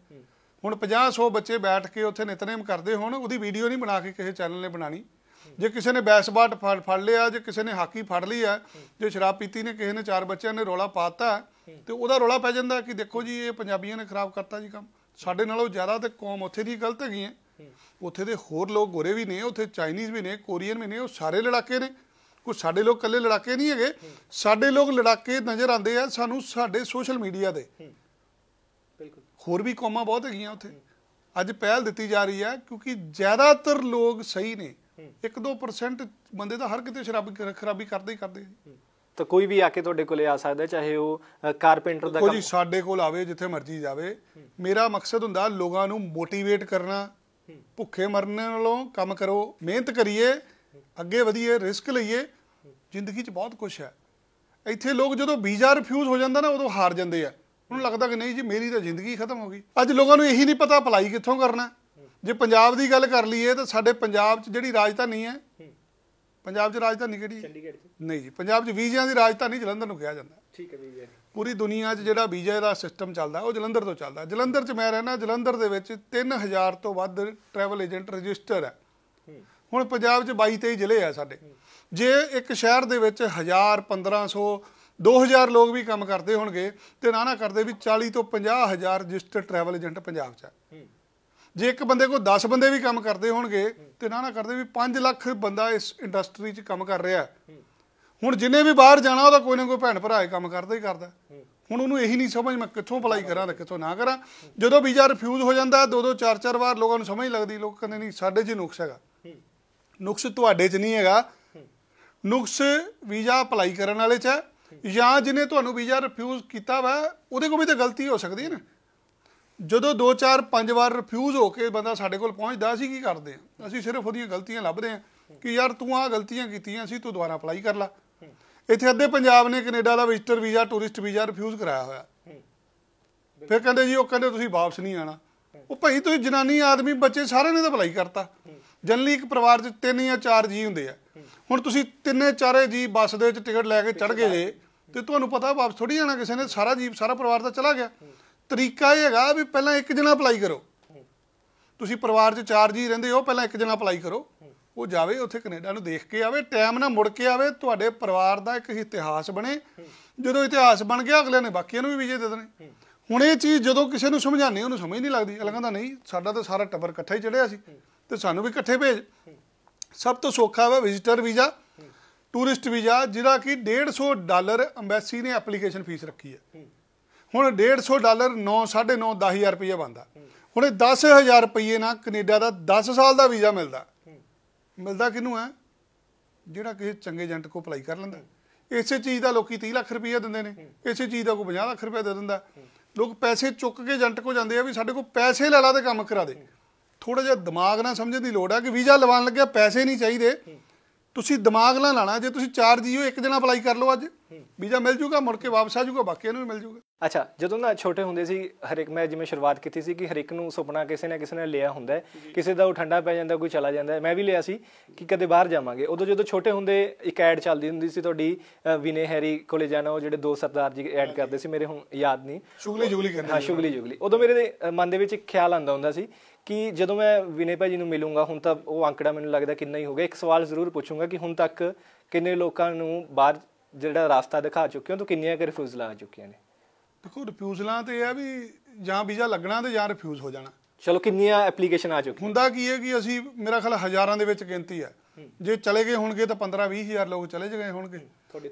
ਹੁਣ 50-100 ਬੱਚੇ ਬੈਠ ਕੇ ਉੱਥੇ ਨਿਤਨੇਮ ਕਰਦੇ ਹੋਣ ਉਹਦੀ ਵੀਡੀਓ ਨਹੀਂ ਬਣਾ ਕੇ ਕਿਸੇ ਚੈਨਲ ਨੇ ਬਣਾਣੀ ਜੇ ਕਿਸੇ ਨੇ ਬੈਸਬਾਟ ਫੜ ਫੜ ਲਿਆ ਜੇ ਕਿਸੇ ਨੇ ਹਾਕੀ ਫੜ ਲਈ ਹੈ ਜੇ ਸ਼ਰਾਬ ਪੀਤੀ ਨੇ ਕਿਸੇ ਨੇ ਚਾਰ ਬੱਚਿਆਂ ਨੇ ਰੋਲਾ ਪਾਤਾ ਤੇ ਉਹਦਾ ਰੋਲਾ ਪੈ ਜਾਂਦਾ ਕਿ ਦੇਖੋ ਜੀ ਇਹ ਪੰਜਾਬੀਆਂ ਨੇ ਖਰਾਬ ਕਰਤਾ ਜੀ ਕੰਮ ਸਾਡੇ ਨਾਲੋਂ ਜ਼ਿਆਦਾ ਤੇ ਕੌਮ ਉੱਥੇ ਦੀ ਗਲਤ ਹੈਗੀ ਹੈ ਉੱਥੇ ਦੇ ਹੋਰ ਲੋਕ ਗੋਰੇ ਵੀ ਨੇ ਉੱਥੇ ਚਾਈਨੀਜ਼ ਵੀ ਨੇ ਕੋਰੀਅਨ ਵੀ ਨੇ ਉਹ ਸਾਰੇ ਲੜਾਕੇ ਨੇ ਕੋਈ ਸਾਡੇ ਲੋਕ ਇਕੱਲੇ ਲੜਾਕੇ ਨਹੀਂ ਹੈਗੇ ਸਾਡੇ ਲੋਕ ਲੜਾਕੇ ਨਜ਼ਰ ਆਉਂਦੇ ਆ ਸਾਨੂੰ ਸਾਡੇ ਸੋਸ਼ਲ ਮੀਡੀਆ ਦੇ ਹੋਰ ਵੀ ਕੌਮਾਂ ਬਹੁਤ ਹੈਗੀਆਂ ਉੱਥੇ ਅੱਜ ਪਹਿਲ ਦਿੱਤੀ ਜਾ ਰਹੀ ਹੈ ਕਿਉਂਕਿ ਜ਼ਿਆਦਾਤਰ ਲੋਕ ਸਹੀ ਨੇ 1-2% ਬੰਦੇ ਤਾਂ ਹਰ ਕਿਤੇ ਸ਼ਰਾਬ ਖਰਾਬੀ ਕਰਦੇ ਹੀ ਕਰਦੇ ਤਾਂ ਕੋਈ ਵੀ ਆ ਕੇ ਤੁਹਾਡੇ ਕੋਲੇ ਆ ਸਕਦਾ ਚਾਹੇ ਉਹ ਕਾਰਪੈਂਟਰ ਦਾ ਕੋਈ ਸਾਡੇ ਕੋਲ ਆਵੇ ਜਿੱਥੇ ਮਰਜ਼ੀ ਜਾਵੇ ਮੇਰਾ ਮਕਸਦ ਹੁੰਦਾ ਲੋਕਾਂ ਨੂੰ ਮੋਟੀਵੇਟ ਕਰਨਾ ਭੁੱਖੇ ਮਰਨ ਨਾਲੋਂ ਕੰਮ ਕਰੋ ਮਿਹਨਤ ਕਰੀਏ ਅੱਗੇ ਵਧੀਏ ਰਿਸਕ ਲਈਏ ਜ਼ਿੰਦਗੀ 'ਚ ਬਹੁਤ ਕੁਝ ਹੈ ਇੱਥੇ ਲੋਕ ਜਦੋਂ ਵੀਜ਼ਾ ਰਿਫਿਊਜ਼ ਹੋ ਜਾਂਦਾ ਨਾ ਉਦੋਂ ਹਾਰ ਜਾਂਦੇ ਆ ਉਹਨੂੰ ਲੱਗਦਾ ਕਿ ਨਹੀਂ ਜੀ ਮੇਰੀ ਤਾਂ ਜ਼ਿੰਦਗੀ ਖਤਮ ਹੋ ਗਈ ਅੱਜ ਲੋਕਾਂ ਨੂੰ ਇਹੀ ਨਹੀਂ ਪਤਾ ਅਪਲਾਈ ਕਿੱਥੋਂ ਕਰਨਾ ਜੇ ਪੰਜਾਬ ਦੀ ਗੱਲ ਕਰ ਲਈਏ ਤਾਂ ਸਾਡੇ ਪੰਜਾਬ 'ਚ ਜਿਹੜੀ ਰਾਜਧਾਨੀ ਹੈ ਪੰਜਾਬ 'ਚ ਰਾਜਧਾਨੀ ਕਿਹੜੀ ਚੰਡੀਗੜ੍ਹ ਨਹੀਂ ਜੀ ਪੰਜਾਬ 'ਚ ਵੀਜ਼ਿਆਂ ਦੀ ਰਾਜਧਾਨੀ ਜਲੰਧਰ ਨੂੰ ਕਿਹਾ ਜਾਂਦਾ ਠੀਕ ਹੈ ਵੀਜ਼ਾ ਪੂਰੀ ਦੁਨੀਆ 'ਚ ਜਿਹੜਾ ਵੀਜ਼ਾ ਦਾ ਸਿਸਟਮ ਚੱਲਦਾ ਉਹ ਜਲੰਧਰ ਤੋਂ ਚੱਲਦਾ ਜਲੰਧਰ 'ਚ ਮੈਂ ਰਹਿਣਾ ਜਲੰਧਰ ਦੇ ਵਿੱਚ 3000 ਤੋਂ ਵੱਧ ਟਰੈਵਲ ਏਜੰਟ ਰਜਿਸਟਰ ਹੈ ਹੁਣ ਪੰਜਾਬ 'ਚ 22 23 ਜ਼ਿਲ੍ਹੇ ਆ ਸਾਡੇ ਜੇ ਇੱਕ ਸ਼ਹਿਰ ਦੇ ਵਿੱਚ 1000 1500 2000 ਲੋਕ ਵੀ ਕੰਮ ਕਰਦੇ ਹੋਣਗੇ ਤੇ ਨਾ ਨਾ ਕਰਦੇ ਵੀ 40 ਤੋਂ 50000 ਰਜਿਸਟਰਡ ਟਰੈਵਲ ਏਜੰਟ ਪੰਜਾਬ 'ਚ ਹੈ ਜੇ ਇੱਕ ਬੰਦੇ ਕੋਲ 10 ਬੰਦੇ ਵੀ ਕੰਮ ਕਰਦੇ ਹੋਣਗੇ ਤੇ ਨਾ ਨਾ ਕਰਦੇ ਵੀ 5 ਲੱਖ ਬੰਦਾ ਇਸ ਇੰਡਸਟਰੀ 'ਚ ਕੰਮ ਕਰ ਰਿਹਾ ਹੁਣ ਜਿੰਨੇ ਵੀ ਬਾਹਰ ਜਾਣਾ ਉਹਦਾ ਕੋਈ ਨਾ ਕੋਈ ਭੈਣ ਭਰਾ ਹੀ ਕੰਮ ਕਰਦਾ ਹੀ ਕਰਦਾ ਹੁਣ ਉਹਨੂੰ ਇਹੀ ਨਹੀਂ ਸਮਝ ਮੈਂ ਕਿੱਥੋਂ ਅਪਲਾਈ ਕਰਾਂ ਤੇ ਕਿੱਥੋਂ ਨਾ ਕਰਾਂ ਜਦੋਂ ਵੀਜ਼ਾ ਰਿਫਿਊਜ਼ ਹੋ ਜਾਂਦਾ ਦੋ ਦੋ ਚਾਰ ਚਾਰ ਵਾਰ ਲੋਕਾਂ ਨੂੰ ਸਮਝ ਲੱਗਦੀ ਲੋਕ ਕਹਿੰਦੇ ਨਹੀਂ ਸਾਡੇ 'ਚ ਨੁਕਸ ਹੈਗਾ ਨੁਕਸ ਤੁਹਾਡੇ 'ਚ ਨਹੀਂ ਹੈਗਾ ਨੁਕਸ ਵੀਜ਼ਾ ਅਪਲਾਈ ਕਰਨ ਵਾਲੇ 'ਚ ਹੈ ਜਾਂ ਜਿਨੇ ਤੁਹਾਨੂੰ ਵੀਜ਼ਾ ਰਿਫਿਊਜ਼ ਕੀਤਾ ਵਾ ਉਹਦੇ ਕੋਲ ਵੀ ਤਾਂ ਗਲਤੀ ਹੋ ਸਕਦੀ ਹੈ ਨਾ ਜਦੋਂ 2 4 5 ਵਾਰ ਰਿਫਿਊਜ਼ ਹੋ ਕੇ ਬੰਦਾ ਸਾਡੇ ਕੋਲ ਪਹੁੰਚਦਾ ਅਸੀਂ ਕੀ ਕਰਦੇ ਆ ਅਸੀਂ ਸਿਰਫ ਉਹਦੀਆਂ ਗਲਤੀਆਂ ਲੱਭਦੇ ਆ ਕਿ ਯਾਰ ਤੂੰ ਆ ਗਲਤੀਆਂ ਕੀਤੀਆਂ ਸੀ ਤੂੰ ਦੁਬਾਰਾ ਅਪਲਾਈ ਕਰ ਲੈ ਇੱਥੇ ਅੱਧੇ ਪੰਜਾਬ ਨੇ ਕੈਨੇਡਾ ਦਾ visitor visa tourist visa refuse ਕਰਾਇਆ ਹੋਇਆ ਫਿਰ ਕਹਿੰਦੇ ਜੀ ਉਹ ਕਹਿੰਦੇ ਤੁਸੀਂ ਵਾਪਸ ਨਹੀਂ ਆਣਾ ਉਹ ਭਾਈ ਤੁਸੀਂ ਜਨਾਨੀ ਆਦਮੀ ਬੱਚੇ ਸਾਰਿਆਂ ਨੇ ਤਾਂ ਅਪਲਾਈ ਕਰਤਾ ਜਨਰਲੀ ਇੱਕ ਪਰਿਵਾਰ 'ਚ ਤਿੰਨ ਜਾਂ ਚਾਰ ਜੀ ਹੁੰਦੇ ਆ ਹੁਣ ਤੁਸੀਂ ਤਿੰਨੇ ਚਾਰੇ ਜੀ ਬੱਸ ਦੇ ਵਿੱਚ ਟਿਕਟ ਲੈ ਕੇ ਚੜ ਗਏ ਤੇ ਤੁਹਾਨੂੰ ਪਤਾ ਵਾਪਸ ਥੋੜੀ ਜਾਣਾ ਕਿਸੇ ਨੇ ਸਾਰਾ ਜੀਵ ਸਾਰਾ ਪਰਿਵਾਰ ਤਾਂ ਚਲਾ ਗਿਆ ਤਰੀਕਾ ਇਹ ਹੈਗਾ ਵੀ ਪਹਿਲਾਂ ਇੱਕ ਜਣਾ ਅਪਲਾਈ ਕਰੋ ਤੁਸੀਂ ਪਰਿਵਾਰ 'ਚ ਚਾਰ ਜੀ ਰਹਿੰਦੇ ਹੋ ਪਹਿਲਾਂ ਇੱਕ ਜਣਾ ਅਪਲਾਈ ਕਰੋ ਉਹ ਜਾਵੇ ਉੱਥੇ ਕੈਨੇਡਾ ਨੂੰ ਦੇਖ ਕੇ ਆਵੇ ਟਾਈਮ ਨਾਲ ਮੁੜ ਕੇ ਆਵੇ ਤੁਹਾਡੇ ਪਰਿਵਾਰ ਦਾ ਇੱਕ ਇਤਿਹਾਸ ਬਣੇ ਜਦੋਂ ਇਤਿਹਾਸ ਬਣ ਗਿਆ ਅਗਲੇ ਨੇ ਬਾਕੀਆਂ ਨੂੰ ਵੀ ਵੀਜ਼ੇ ਦੇ ਦੇਣੇ ਹੁਣ ਇਹ ਚੀਜ਼ ਜਦੋਂ ਕਿਸੇ ਨੂੰ ਸਮਝਾਣੀ ਉਹਨੂੰ ਸਮਝ ਨਹੀਂ ਲੱਗਦੀ ਅਗਲਾ ਕਹਿੰਦਾ ਨਹੀਂ ਸਾਡਾ ਤਾਂ ਸਾਰਾ ਟੱਬਰ ਇਕੱਠਾ ਹੀ ਚੜਿਆ ਸੀ ਤੇ ਸਾਨੂੰ ਵੀ ਇਕੱਠੇ ਭੇਜ ਸਭ ਤੋਂ ਸੌਖਾ ਹੈ ਵਿਜ਼ਿਟਰ ਵੀਜ਼ਾ ਟੂਰਿਸਟ ਵੀਜ਼ਾ ਜਿਹੜਾ ਕਿ 150 ਡਾਲਰ ਐਮਬੈਸੀ ਨੇ ਐਪਲੀਕੇਸ਼ਨ ਫੀਸ ਰੱਖੀ ਹੈ ਹੁਣ 150 ਡਾਲਰ 9 9.5 10000 ਰੁਪਏ ਬੰਦਾ ਹੁਣ 10000 ਰੁਪਏ ਨਾਲ ਕੈਨੇਡਾ ਦਾ 10 ਸਾਲ ਦਾ ਵੀਜ਼ਾ ਮਿਲਦਾ ਮਿਲਦਾ ਕਿਨੂੰ ਹੈ ਜਿਹੜਾ ਕਿਸੇ ਚੰਗੇ ਏਜੰਟ ਕੋ ਅਪਲਾਈ ਕਰ ਲੈਂਦਾ ਇਸੇ ਚੀਜ਼ ਦਾ ਲੋਕੀ 30 ਲੱਖ ਰੁਪਏ ਦਿੰਦੇ ਨੇ ਇਸੇ ਚੀਜ਼ ਦਾ ਕੋਈ 50 ਲੱਖ ਰੁਪਏ ਦੇ ਦਿੰਦਾ ਲੋਕ ਪੈਸੇ ਚੁੱਕ ਕੇ ਏਜੰਟ ਕੋ ਜਾਂਦੇ ਆ ਵੀ ਸਾਡੇ ਕੋਲ ਪੈਸੇ ਲੈ ਲਾ ਤੇ ਕੰਮ ਕਰਾ ਦੇ ਥੋੜਾ ਜਿਹਾ ਦਿਮਾਗ ਨਾਲ ਸਮਝਣ ਦੀ ਲੋੜ ਹੈ ਕਿ ਵੀਜ਼ਾ ਲਵਾਉਣ ਲੱਗਿਆ ਪੈਸੇ ਨਹੀਂ ਚਾਹੀਦੇ ਤੁਸੀਂ ਦਿਮਾਗ ਨਾਲ ਲਾਣਾ ਜੇ ਤੁਸੀਂ 4 ਜੀਓ ਇੱਕ ਦਿਨ ਅਪਲਾਈ ਕਰ ਲਓ ਅੱਜ ਵੀਜ਼ਾ ਮਿਲ ਜੂਗਾ ਮੁੜ ਕੇ ਵਾਪਸ ਆ ਜੂਗਾ ਬਾਕੀਆਂ ਨੂੰ ਵੀ ਮਿਲ ਜੂਗਾ ਅੱਛਾ ਜਦੋਂ ਨਾ ਛੋਟੇ ਹੁੰਦੇ ਸੀ ਹਰ ਇੱਕ ਮੈਂ ਜਿਵੇਂ ਸ਼ੁਰੂਆਤ ਕੀਤੀ ਸੀ ਕਿ ਹਰ ਇੱਕ ਨੂੰ ਸੁਪਨਾ ਕਿਸੇ ਨਾ ਕਿਸੇ ਨੇ ਲਿਆ ਹੁੰਦਾ ਕਿਸੇ ਦਾ ਉਹ ਠੰਡਾ ਪੈ ਜਾਂਦਾ ਕੋਈ ਚਲਾ ਜਾਂਦਾ ਮੈਂ ਵੀ ਲਿਆ ਸੀ ਕਿ ਕਦੇ ਬਾਹਰ ਜਾਵਾਂਗੇ ਉਦੋਂ ਜਦੋਂ ਛੋਟੇ ਹੁੰਦੇ ਇੱਕ ਐਡ ਚੱਲਦੀ ਹੁੰਦੀ ਸੀ ਤੁਹਾਡੀ ਵਿਨੇ ਹੈਰੀ ਕੋਲੇ ਜਾਣਾ ਉਹ ਜਿਹੜੇ ਦੋ ਸਰਦਾਰ ਜੀ ਐਡ ਕਰਦੇ ਸੀ ਮੇਰੇ ਹੁਣ ਯਾਦ ਨਹੀਂ ਸ਼ੁਗਲੀ ਜੁਗਲੀ ਕਰਨਾ ਹਾਂ ਸ਼ੁਗਲੀ ਜੁਗਲੀ ਉਦੋਂ ਮੇਰੇ ਮਨ ਦੇ ਵਿੱਚ ਇੱਕ ਖਿਆਲ ਆਂਦਾ ਹੁੰਦਾ ਸੀ ਕਿ ਜਦੋਂ ਮੈਂ ਵਿਨੇ ਭਾਜੀ ਨੂੰ ਮਿਲੂੰਗਾ ਹੁਣ ਤਾਂ ਉਹ ਅੰਕੜਾ ਮੈਨੂੰ ਲੱਗਦਾ ਕਿੰਨਾ ਹੀ ਹੋਗਾ ਇੱਕ ਸਵਾਲ ਜ਼ਰੂਰ ਪੁੱਛੂੰਗਾ ਕਿ ਹੁਣ ਤੱਕ ਕਿੰਨੇ ਲੋਕਾਂ ਨੂੰ ਬਾਹਰ ਜਿਹੜਾ ਰਾਸਤਾ ਦਿਖਾ ਚੁੱਕੇ ਹੋ ਤਾਂ ਕਿੰਨੀਆਂ ਕਿ ਰਿਫਿਊਜ਼ ਆ ਚੁੱਕੀਆਂ ਨੇ ਦੇਖੋ ਰਿਫਿਊਜ਼ਲਾਂ ਤੇ ਇਹ ਆ ਵੀ ਜਾਂ ਵੀਜ਼ਾ ਲੱਗਣਾ ਤੇ ਜਾਂ ਰਿਫਿਊਜ਼ ਹੋ ਜਾਣਾ ਚਲੋ ਕਿੰਨੀਆਂ ਐਪਲੀਕੇਸ਼ਨ ਆ ਚੁੱਕੀਆਂ ਹੁੰਦਾ ਕੀ ਹੈ ਕਿ ਅਸੀਂ ਮੇਰਾ ਖਿਆਲ ਹਜ਼ਾਰਾਂ ਦੇ ਵਿੱਚ ਗਿਣਤੀ ਹੈ ਜੇ ਚਲੇ ਗਏ ਹੋਣਗੇ ਤਾਂ 15 20 ਹਜ਼ਾਰ ਲੋਕ ਚਲੇ ਜਗੇ ਹੋਣਗੇ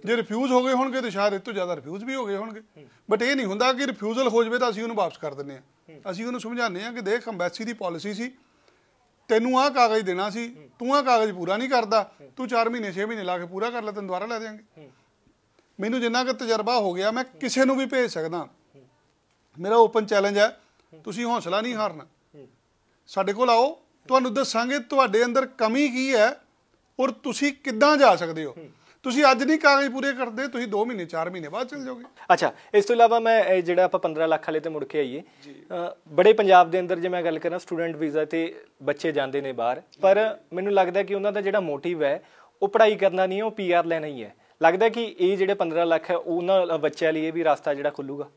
ਜੇ ਰਿਫਿਊਜ਼ ਹੋ ਗਏ ਹੋਣਗੇ ਤਾਂ ਸ਼ਾਇਦ ਇਤੋਂ ਜ਼ਿਆਦਾ ਰਿਫਿਊਜ਼ ਵੀ ਹੋ ਗਏ ਹੋਣਗੇ ਬਟ ਇਹ ਨਹੀਂ ਹੁੰਦਾ ਕਿ ਰਿਫਿਊਜ਼ਲ ਹੋ ਜਵੇ ਤਾਂ ਅਸੀਂ ਉਹਨੂੰ ਵਾਪਸ ਕਰ ਦਿੰਨੇ ਆ ਅਸੀਂ ਉਹਨੂੰ ਸਮਝਾਉਂਦੇ ਆ ਕਿ ਦੇਖ ਅੰਬੈਸੀ ਦੀ ਪਾਲਿਸੀ ਸੀ ਤੈਨੂੰ ਆਹ ਕਾਗਜ਼ ਦੇਣਾ ਸੀ ਤੂੰ ਆਹ ਕਾਗਜ਼ ਪੂਰਾ ਨਹੀਂ ਕਰਦਾ ਤੂੰ 4 ਮਹੀਨੇ 6 ਮਹੀਨੇ ਲਾ ਕੇ ਪੂਰਾ ਕਰ ਲੈ ਤੈਨੂੰ ਦੁਬਾਰਾ ਲੈ ਦੇਾਂਗੇ ਮੈਨੂੰ ਜਿੰਨਾ ਕਿ ਤਜਰਬਾ ਹੋ ਗਿਆ ਮੈਂ ਕਿਸੇ ਨੂੰ ਵੀ ਭੇਜ ਸਕਦਾ ਮੇਰਾ ਓਪਨ ਚੈਲੰਜ ਹੈ ਤੁਸੀਂ ਹੌਸਲਾ ਨਹੀਂ ਹਾਰਨਾ ਸਾਡੇ ਕੋਲ ਆਓ ਤੁਹਾਨੂੰ ਦੱਸਾਂਗੇ ਤੁਹਾਡੇ ਅੰਦਰ ਕਮੀ ਕੀ ਹੈ ਔਰ ਤੁਸੀਂ ਕਿੱਦਾਂ ਜਾ ਸਕਦੇ ਹੋ ਤੁਸੀਂ ਅੱਜ ਨਹੀਂ ਕਾਗਜ਼ ਪੂਰੇ ਕਰਦੇ ਤੁਸੀਂ 2 ਮਹੀਨੇ 4 ਮਹੀਨੇ ਬਾਅਦ ਚਲ ਜਾਓਗੇ ਅੱਛਾ ਇਸ ਤੋਂ ਇਲਾਵਾ ਮੈਂ ਜਿਹੜਾ ਆਪਾਂ 15 ਲੱਖ ਵਾਲੇ ਤੇ ਮੁੜ ਕੇ ਆਈਏ ਬੜੇ ਪੰਜਾਬ ਦੇ ਅੰਦਰ ਜੇ ਮੈਂ ਗੱਲ ਕਰਾਂ ਸਟੂਡੈਂਟ ਵੀਜ਼ਾ ਤੇ ਬੱਚੇ ਜਾਂਦੇ ਨੇ ਬਾਹਰ ਪਰ ਮੈਨੂੰ ਲੱਗਦਾ ਕਿ ਉਹਨਾਂ ਦਾ ਜਿਹੜਾ ਮੋਟਿਵ ਹੈ ਉਹ ਪੜ੍ਹਾਈ ਕਰਨਾ ਨਹੀਂ ਉਹ ਪੀਆਰ ਲੈਣਾ ਹੀ ਹੈ ਲੱਗਦਾ ਕਿ ਇਹ ਜਿਹੜੇ 15 ਲੱਖ ਹੈ ਉਹਨਾਂ ਬੱਚਿਆਂ ਲਈ ਇਹ ਵੀ ਰਸਤਾ ਜਿਹੜਾ ਖੁੱਲੂਗਾ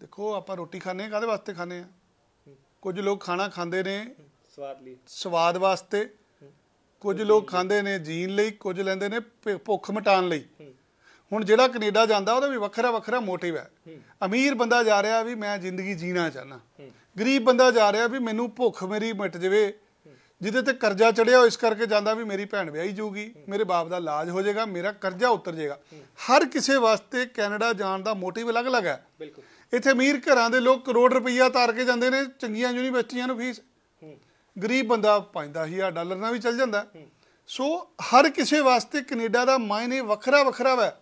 ਦੇਖੋ ਆਪਾਂ ਰੋਟੀ ਖਾਣੇ ਕਾਦੇ ਵਾਸਤੇ ਖਾਣੇ ਆ ਕੁਝ ਲੋਕ ਖਾਣਾ ਖਾਂਦੇ ਨੇ ਸਵਾਦ ਲਈ ਸਵਾਦ ਵਾਸਤੇ ਕੁਝ ਲੋਕ ਖਾਂਦੇ ਨੇ ਜੀਣ ਲਈ ਕੁਝ ਲੈਂਦੇ ਨੇ ਭੁੱਖ ਮਿਟਾਉਣ ਲਈ ਹੁਣ ਜਿਹੜਾ ਕੈਨੇਡਾ ਜਾਂਦਾ ਉਹਦਾ ਵੀ ਵੱਖਰਾ ਵੱਖਰਾ ਮੋਟਿਵ ਹੈ ਅਮੀਰ ਬੰਦਾ ਜਾ ਰਿਹਾ ਵੀ ਮੈਂ ਜ਼ਿੰਦਗੀ ਜੀਣਾ ਚਾਹਨਾ ਗਰੀਬ ਬੰਦਾ ਜਾ ਰਿਹਾ ਵੀ ਮੈਨੂੰ ਭੁੱਖ ਮੇਰੀ ਮਿਟ ਜਵੇ ਜਿਹਦੇ ਤੇ ਕਰਜ਼ਾ ਚੜਿਆ ਹੋ ਇਸ ਕਰਕੇ ਜਾਂਦਾ ਵੀ ਮੇਰੀ ਭੈਣ ਵਿਆਹੀ ਜਾਊਗੀ ਮੇਰੇ ਬਾਪ ਦਾ ਇਲਾਜ ਹੋ ਜਾਏਗਾ ਮੇਰਾ ਕਰਜ਼ਾ ਉਤਰ ਜਾਏਗਾ ਹਰ ਕਿਸੇ ਵਾਸਤੇ ਕੈਨੇਡਾ ਜਾਣ ਦਾ ਮੋਟਿਵ ਅਲੱਗ-ਅਲੱਗ ਹੈ ਬਿਲਕੁਲ ਇੱਥੇ ਅਮੀਰ ਘਰਾਂ ਦੇ ਲੋਕ ਕਰੋੜ ਰੁਪਈਆ ਤਾਰ ਕੇ ਜਾਂਦੇ ਨੇ ਚੰਗੀਆਂ ਯੂਨੀਵਰਸਿਟੀਆਂ ਨੂੰ ਫੀਸ ਗਰੀਬ ਬੰਦਾ 5000 ਡਾਲਰ ਨਾਲ ਵੀ ਚੱਲ ਜਾਂਦਾ ਸੋ ਹਰ ਕਿਸੇ ਵਾਸਤੇ ਕੈਨੇਡਾ ਦਾ ਮਾਇਨੇ ਵੱਖਰਾ ਵੱਖਰਾ ਵਾ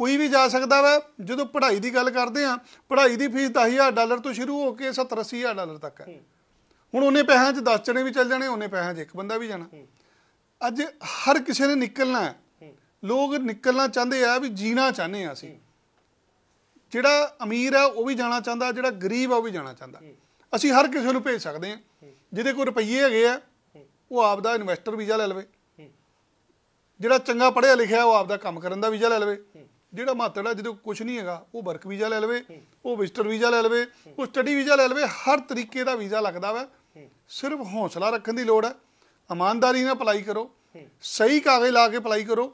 ਕੋਈ ਵੀ ਜਾ ਸਕਦਾ ਵਾ ਜਦੋਂ ਪੜ੍ਹਾਈ ਦੀ ਗੱਲ ਕਰਦੇ ਆ ਪੜ੍ਹਾਈ ਦੀ ਫੀਸ 10000 ਡਾਲਰ ਤੋਂ ਸ਼ੁਰੂ ਹੋ ਕੇ 70 80000 ਡਾਲਰ ਤੱਕ ਹੈ ਹੁਣ ਉਹਨੇ ਪੈਸਿਆਂ 'ਚ 10 ਜਣੇ ਵੀ ਚੱਲ ਜਾਣੇ ਉਹਨੇ ਪੈਸਿਆਂ 'ਚ ਇੱਕ ਬੰਦਾ ਵੀ ਜਾਣਾ ਅੱਜ ਹਰ ਕਿਸੇ ਨੇ ਨਿਕਲਣਾ ਹੈ ਲੋਕ ਨਿਕਲਣਾ ਚਾਹੁੰਦੇ ਆ ਵੀ ਜੀਣਾ ਚਾਹੁੰਦੇ ਆ ਅਸੀਂ ਜਿਹੜਾ ਅਮੀਰ ਆ ਉਹ ਵੀ ਜਾਣਾ ਚਾਹੁੰਦਾ ਜਿਹੜਾ ਗਰੀਬ ਆ ਉਹ ਵੀ ਜਾਣਾ ਚਾਹੁੰਦਾ ਅਸੀਂ ਹਰ ਕਿਸੇ ਨੂੰ ਭੇਜ ਸਕਦੇ ਆ ਜਿਹਦੇ ਕੋਲ ਰੁਪਈਏ ਹੈਗੇ ਆ ਉਹ ਆਪ ਦਾ ਇਨਵੈਸਟਰ ਵੀਜ਼ਾ ਲੈ ਲਵੇ ਜਿਹੜਾ ਚੰਗਾ ਪੜ੍ਹਿਆ ਲਿਖਿਆ ਉਹ ਆਪ ਦਾ ਕੰਮ ਕਰਨ ਦਾ ਵੀਜ਼ਾ ਲੈ ਲਵੇ ਜਿਹੜਾ ਮਾਤੜਾ ਜਿਹਦੇ ਕੋਲ ਕੁਝ ਨਹੀਂ ਹੈਗਾ ਉਹ ਵਰਕ ਵੀਜ਼ਾ ਲੈ ਲਵੇ ਉਹ ਵਿਜ਼ਟਰ ਵੀਜ਼ਾ ਲੈ ਲਵੇ ਉਹ ਸਟੱਡੀ ਵੀਜ਼ਾ ਲੈ ਲਵੇ ਹਰ ਤਰੀਕੇ ਦਾ ਵੀਜ਼ਾ ਲੱਗਦਾ ਵਾ ਸਿਰਫ ਹੌਸਲਾ ਰੱਖਣ ਦੀ ਲੋੜ ਹੈ ਇਮਾਨਦਾਰੀ ਨਾਲ ਅਪਲਾਈ ਕਰੋ ਸਹੀ ਕਾਗਜ਼ ਲਾ ਕੇ ਅਪਲਾਈ ਕਰੋ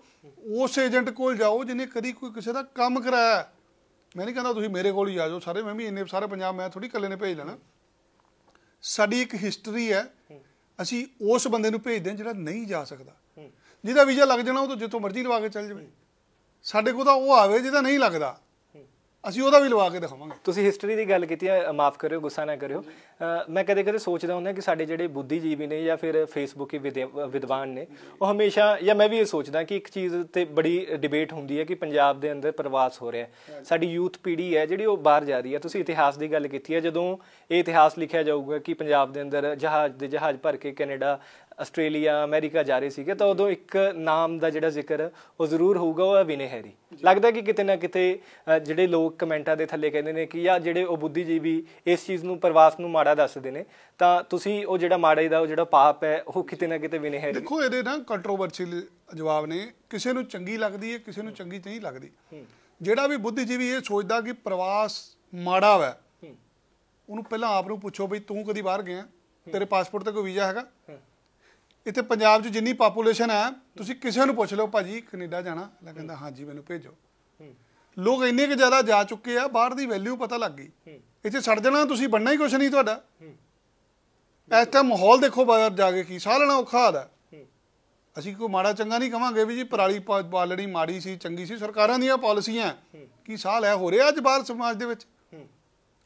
ਉਸ ਏਜੰਟ ਕੋਲ ਜਾਓ ਜਿਹਨੇ ਕਦੀ ਕੋਈ ਕਿਸੇ ਦਾ ਕੰਮ ਕਰਾਇਆ ਮੈਂ ਨਹੀਂ ਕਹਿੰਦਾ ਤੁਸੀਂ ਮੇਰੇ ਕੋਲ ਹੀ ਆ ਜਾਓ ਸਾਰੇ ਮੈਂ ਵੀ ਇੰਨੇ ਸਾਰੇ ਪੰਜਾਬ ਮੈਂ ਥੋੜੀ ਇਕੱਲੇ ਨੇ ਭੇਜ ਲੈਣਾ ਸਾਡੀ ਇੱਕ ਹਿਸਟਰੀ ਹੈ ਅਸੀਂ ਉਸ ਬੰਦੇ ਨੂੰ ਭੇਜਦੇ ਹਾਂ ਜਿਹੜਾ ਨਹੀਂ ਜਾ ਸਕਦਾ ਜਿਹਦਾ ਵੀਜ਼ਾ ਲੱਗ ਜਾਣਾ ਉਹ ਤਾਂ ਜਿੱਥੋਂ ਮਰਜ਼ੀ ਲਵਾ ਕੇ ਚੱਲ ਜਾਵੇ ਸਾਡੇ ਕੋਲ ਤਾਂ ਉਹ ਆਵੇ ਜਿਹਦਾ ਨਹੀਂ ਲੱਗਦਾ ਅਸੀਂ ਉਹਦਾ ਵੀ ਲਵਾ ਕੇ ਦਿਖਾਵਾਂਗੇ ਤੁਸੀਂ ਹਿਸਟਰੀ ਦੀ ਗੱਲ ਕੀਤੀ ਹੈ ਮਾਫ ਕਰਿਓ ਗੁੱਸਾ ਨਾ ਕਰਿਓ ਮੈਂ ਕਦੇ ਕਦੇ ਸੋਚਦਾ ਹੁੰਦਾ ਕਿ ਸਾਡੇ ਜਿਹੜੇ ਬੁੱਧੀਜੀਵੀ ਨੇ ਜਾਂ ਫਿਰ ਫੇਸਬੁੱਕ ਦੇ ਵਿਦਵਾਨ ਨੇ ਉਹ ਹਮੇਸ਼ਾ ਜਾਂ ਮੈਂ ਵੀ ਇਹ ਸੋਚਦਾ ਕਿ ਇੱਕ ਚੀਜ਼ ਤੇ ਬੜੀ ਡਿਬੇਟ ਹੁੰਦੀ ਹੈ ਕਿ ਪੰਜਾਬ ਦੇ ਅੰਦਰ ਪ੍ਰਵਾਸ ਹੋ ਰਿਹਾ ਹੈ ਸਾਡੀ ਯੂਥ ਪੀੜ੍ਹੀ ਹੈ ਜਿਹੜੀ ਉਹ ਬਾਹਰ ਜਾ ਰਹੀ ਹੈ ਤੁਸੀਂ ਇਤਿਹਾਸ ਦੀ ਗੱਲ ਕੀਤੀ ਹੈ ਜਦੋਂ ਇਹ ਇਤਿਹਾਸ ਲਿਖਿਆ ਜਾਊਗਾ ਕਿ ਪੰਜਾਬ ਦੇ ਅੰਦਰ ਜਹਾਜ਼ ਦੇ ਜਹਾਜ਼ ਭਰ ਕੇ ਕੈਨੇਡਾ ਆਸਟ੍ਰੇਲੀਆ ਅਮਰੀਕਾ ਜਾ ਰਹੇ ਸੀਗੇ ਤਾਂ ਉਦੋਂ ਇੱਕ ਨਾਮ ਦਾ ਜਿਹੜਾ ਜ਼ਿਕਰ ਉਹ ਜ਼ਰੂਰ ਹੋਊਗਾ ਉਹ ਹੈ ਵਿਨੇ ਹੈਰੀ ਲੱਗਦਾ ਕਿ ਕਿਤੇ ਨਾ ਕਿਤੇ ਜਿਹੜੇ ਲੋਕ ਕਮੈਂਟਾਂ ਦੇ ਥੱਲੇ ਕਹਿੰਦੇ ਨੇ ਕਿ ਆ ਜਿਹੜੇ ਉਹ ਬੁੱਧੀਜੀਵੀ ਇਸ ਚੀਜ਼ ਨੂੰ ਪ੍ਰਵਾਸ ਨੂੰ ਮਾੜਾ ਦੱਸਦੇ ਨੇ ਤਾਂ ਤੁਸੀਂ ਉਹ ਜਿਹੜਾ ਮਾੜਾ ਦਾ ਉਹ ਜਿਹੜਾ ਪਾਪ ਹੈ ਉਹ ਕਿਤੇ ਨਾ ਕਿਤੇ ਵਿਨੇ ਹੈਰੀ ਦੇਖੋ ਇਹਦੇ ਨਾ ਕੰਟਰੋਵਰਸ਼ੀਅਲ ਜਵਾਬ ਨੇ ਕਿਸੇ ਨੂੰ ਚੰਗੀ ਲੱਗਦੀ ਹੈ ਕਿਸੇ ਨੂੰ ਚੰਗੀ ਨਹੀਂ ਲੱਗਦੀ ਜਿਹੜਾ ਵੀ ਬੁੱਧੀਜੀਵੀ ਇਹ ਸੋਚਦਾ ਕਿ ਪ੍ਰਵਾਸ ਮਾੜਾ ਹੈ ਉਹਨੂੰ ਪਹਿਲਾਂ ਆਪ ਨੂੰ ਪੁੱਛੋ ਵੀ ਤੂੰ ਕਦੀ ਬਾਹਰ ਗਿਆ ਤੇਰੇ ਪਾਸਪੋਰਟ ਤੇ ਕੋਈ ਵੀਜ਼ਾ ਹੈਗਾ ਇੱਥੇ ਪੰਜਾਬ 'ਚ ਜਿੰਨੀ ਪੋਪੂਲੇਸ਼ਨ ਹੈ ਤੁਸੀਂ ਕਿਸੇ ਨੂੰ ਪੁੱਛ ਲਓ ਭਾਜੀ ਕੈਨੇਡਾ ਜਾਣਾ ਲੈ ਕਹਿੰਦਾ ਹਾਂਜੀ ਮੈਨੂੰ ਭੇਜੋ ਲੋਕ ਇੰਨੇ ਕਿ ਜ਼ਿਆਦਾ ਜਾ ਚੁੱਕੇ ਆ ਬਾਹਰ ਦੀ ਵੈਲਿਊ ਪਤਾ ਲੱਗ ਗਈ ਇੱਥੇ ਛੱਡ ਜਾਣਾ ਤੁਸੀਂ ਬੰਨਣਾ ਹੀ ਕੁਛ ਨਹੀਂ ਤੁਹਾਡਾ ਇਸ ਤਾਂ ਮਾਹੌਲ ਦੇਖੋ ਬਾਹਰ ਜਾ ਕੇ ਕੀ ਸਾਹ ਲੈਣਾ ਔਖਾ ਆਦਾ ਅਸੀਂ ਕੋਈ ਮਾੜਾ ਚੰਗਾ ਨਹੀਂ ਕਵਾਂਗੇ ਵੀ ਜੀ ਪਰਾਲੀ ਬਾਲੜੀ ਮਾੜੀ ਸੀ ਚੰਗੀ ਸੀ ਸਰਕਾਰਾਂ ਦੀਆਂ ਪਾਲਿਸੀਆਂ ਕੀ ਸਾਹ ਲੈ ਹੋ ਰਿਹਾ ਅੱਜ ਬਾਹਰ ਸਮਾਜ ਦੇ ਵਿੱਚ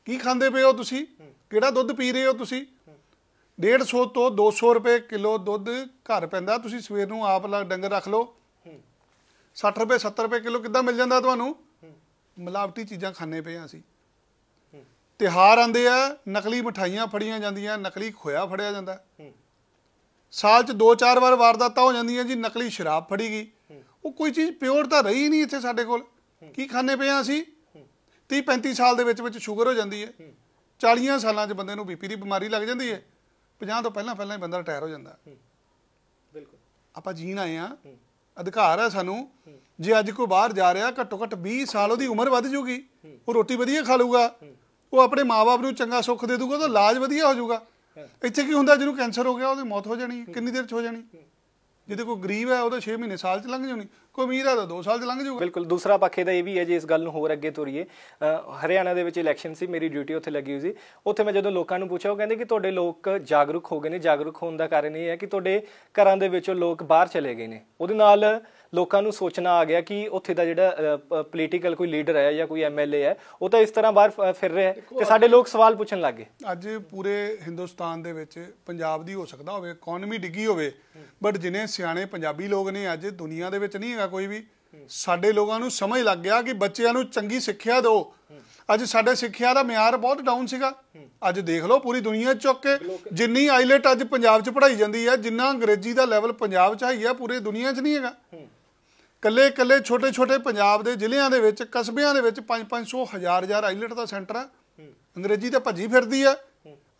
ਕੀ ਖਾਂਦੇ ਪਏ ਹੋ ਤੁਸੀਂ ਕਿਹੜਾ ਦੁੱਧ ਪੀ ਰਹੇ ਹੋ ਤੁਸੀਂ 150 ਤੋਂ 200 ਰੁਪਏ ਕਿਲੋ ਦੁੱਧ ਘਰ ਪੈਂਦਾ ਤੁਸੀਂ ਸਵੇਰ ਨੂੰ ਆਪ ਲਾ ਡੰਗਰ ਰੱਖ ਲਓ 60 ਰੁਪਏ 70 ਰੁਪਏ ਕਿਲੋ ਕਿੱਦਾਂ ਮਿਲ ਜਾਂਦਾ ਤੁਹਾਨੂੰ ਮਿਲਾਵਟੀ ਚੀਜ਼ਾਂ ਖਾਣੇ ਪਏ ਅਸੀਂ ਤਿਹਾਰ ਆਂਦੇ ਆ ਨਕਲੀ ਮਠਾਈਆਂ ਫੜੀਆਂ ਜਾਂਦੀਆਂ ਨਕਲੀ ਖੋਇਆ ਫੜਿਆ ਜਾਂਦਾ ਸਾਲ 'ਚ 2-4 ਵਾਰ ਵਾਰਦਾਤਾਂ ਹੋ ਜਾਂਦੀਆਂ ਜੀ ਨਕਲੀ ਸ਼ਰਾਬ ਫੜੀ ਗਈ ਉਹ ਕੋਈ ਚੀਜ਼ ਪਿਓਰ ਤਾਂ ਰਹੀ ਨਹੀਂ ਇੱਥੇ ਸਾਡੇ ਕੋਲ ਕੀ ਖਾਣੇ ਪਏ ਆ ਅਸੀਂ 30 35 ਸਾਲ ਦੇ ਵਿੱਚ ਵਿੱਚ ਸ਼ੂਗਰ ਹੋ ਜਾਂਦੀ ਹੈ 40 ਸਾਲਾਂ 'ਚ ਬੰਦੇ ਨੂੰ ਬੀਪੀ ਦੀ ਬਿਮਾਰੀ ਲੱਗ ਜਾਂਦੀ ਹੈ 50 ਤੋਂ ਪਹਿਲਾਂ ਪਹਿਲਾਂ ਹੀ ਬੰਦਾ ਰਿਟਾਇਰ ਹੋ ਜਾਂਦਾ ਬਿਲਕੁਲ ਆਪਾਂ ਜੀਣ ਆਏ ਆ ਅਧਿਕਾਰ ਹੈ ਸਾਨੂੰ ਜੇ ਅੱਜ ਕੋਈ ਬਾਹਰ ਜਾ ਰਿਹਾ ਘੱਟੋ ਘੱਟ 20 ਸਾਲ ਉਹਦੀ ਉਮਰ ਵੱਧ ਜੂਗੀ ਉਹ ਰੋਟੀ ਵਧੀਆ ਖਾ ਲੂਗਾ ਉਹ ਆਪਣੇ ਮਾਪੇ ਨੂੰ ਚੰਗਾ ਸੁੱਖ ਦੇ ਦੂਗਾ ਤਾਂ ਲਾਜ ਵਧੀਆ ਹੋ ਜਾਊਗਾ ਇੱਥੇ ਕੀ ਹੁੰਦਾ ਜਿਹਨੂੰ ਕੈਂਸਰ ਹੋ ਗਿਆ ਉਹਦੀ ਮੌਤ ਹੋ ਜਾਣੀ ਕਿੰਨੀ ਦੇਰ ਚ ਹੋ ਜਾਣੀ ਜਿਹਦੇ ਕੋਈ ਗਰੀਬ ਹੈ ਉਹਦਾ 6 ਮਹੀਨੇ ਸਾਲ ਚ ਲੰਘ ਜਾਣੀ ਕੋਈ ਦਾ 2 ਸਾਲ ਚ ਲੰਘ ਜਾਊਗਾ ਬਿਲਕੁਲ ਦੂਸਰਾ ਪੱਖ ਇਹਦਾ ਇਹ ਵੀ ਹੈ ਜੇ ਇਸ ਗੱਲ ਨੂੰ ਹੋਰ ਅੱਗੇ ਤੋਰੀਏ ਹਰਿਆਣਾ ਦੇ ਵਿੱਚ ਇਲੈਕਸ਼ਨ ਸੀ ਮੇਰੀ ਡਿਊਟੀ ਉੱਥੇ ਲੱਗੀ ਹੋਈ ਸੀ ਉੱਥੇ ਮੈਂ ਜਦੋਂ ਲੋਕਾਂ ਨੂੰ ਪੁੱਛਿਆ ਉਹ ਕਹਿੰਦੇ ਕਿ ਤੁਹਾਡੇ ਲੋਕ ਜਾਗਰੂਕ ਹੋ ਗਏ ਨੇ ਜਾਗਰੂਕ ਹੋਣ ਦਾ ਕਾਰਨ ਇਹ ਹੈ ਕਿ ਤੁਹਾਡੇ ਘਰਾਂ ਦੇ ਵਿੱਚੋਂ ਲੋਕ ਬਾਹਰ ਚਲੇ ਗਏ ਨੇ ਉਹਦੇ ਨਾਲ ਲੋਕਾਂ ਨੂੰ ਸੋਚਣਾ ਆ ਗਿਆ ਕਿ ਉੱਥੇ ਦਾ ਜਿਹੜਾ ਪੋਲੀਟੀਕਲ ਕੋਈ ਲੀਡਰ ਹੈ ਜਾਂ ਕੋਈ ਐਮਐਲਏ ਹੈ ਉਹ ਤਾਂ ਇਸ ਤਰ੍ਹਾਂ ਬਾਹਰ ਫਿਰ ਰਿਹਾ ਤੇ ਸਾਡੇ ਲੋਕ ਸਵਾਲ ਪੁੱਛਣ ਲੱਗੇ ਅੱਜ ਪੂਰੇ ਹਿੰਦੁਸਤਾਨ ਦੇ ਵਿੱਚ ਪੰਜਾਬ ਦੀ ਹੋ ਸਕਦਾ ਹੋਵੇ ਇਕਨੋਮੀ ਡਿੱਗੀ ਹੋਵੇ ਬਟ ਜਿਨੇ ਸਿਆਣੇ ਪੰਜਾਬੀ ਲੋਕ ਨੇ ਅੱਜ ਦੁਨੀਆ ਦੇ ਵਿੱਚ ਨਹੀਂ ਹੈਗਾ ਕੋਈ ਵੀ ਸਾਡੇ ਲੋਕਾਂ ਨੂੰ ਸਮਝ ਲੱਗ ਗਿਆ ਕਿ ਬੱਚਿਆਂ ਨੂੰ ਚੰਗੀ ਸਿੱਖਿਆ ਦਿਓ ਅੱਜ ਸਾਡੇ ਸਿੱਖਿਆ ਦਾ ਮਿਆਰ ਬਹੁਤ ਡਾਊਨ ਸੀਗਾ ਅੱਜ ਦੇਖ ਲਓ ਪੂਰੀ ਦੁਨੀਆ ਚੁੱਕ ਕੇ ਜਿੰਨੀ ਆਈਲੈਟ ਅੱਜ ਪੰਜਾਬ 'ਚ ਪੜ੍ਹਾਈ ਜਾਂਦੀ ਹੈ ਜਿੰਨਾ ਅੰਗਰੇਜ਼ੀ ਦਾ ਲੈਵਲ ਪੰਜਾਬ 'ਚ ਹੈ ਪੂਰੀ ਦੁਨੀਆ 'ਚ ਨਹੀਂ ਹੈਗਾ ਕੱਲੇ ਕੱਲੇ ਛੋਟੇ ਛੋਟੇ ਪੰਜਾਬ ਦੇ ਜ਼ਿਲ੍ਹਿਆਂ ਦੇ ਵਿੱਚ ਕਸਬਿਆਂ ਦੇ ਵਿੱਚ 5-500 ਹਜ਼ਾਰ ਹਜ਼ਾਰ ਆਈਲੈਟ ਦਾ ਸੈਂਟਰ ਹੈ ਅੰਗਰੇਜ਼ੀ ਤਾਂ ਭੱਜੀ ਫਿਰਦੀ ਹੈ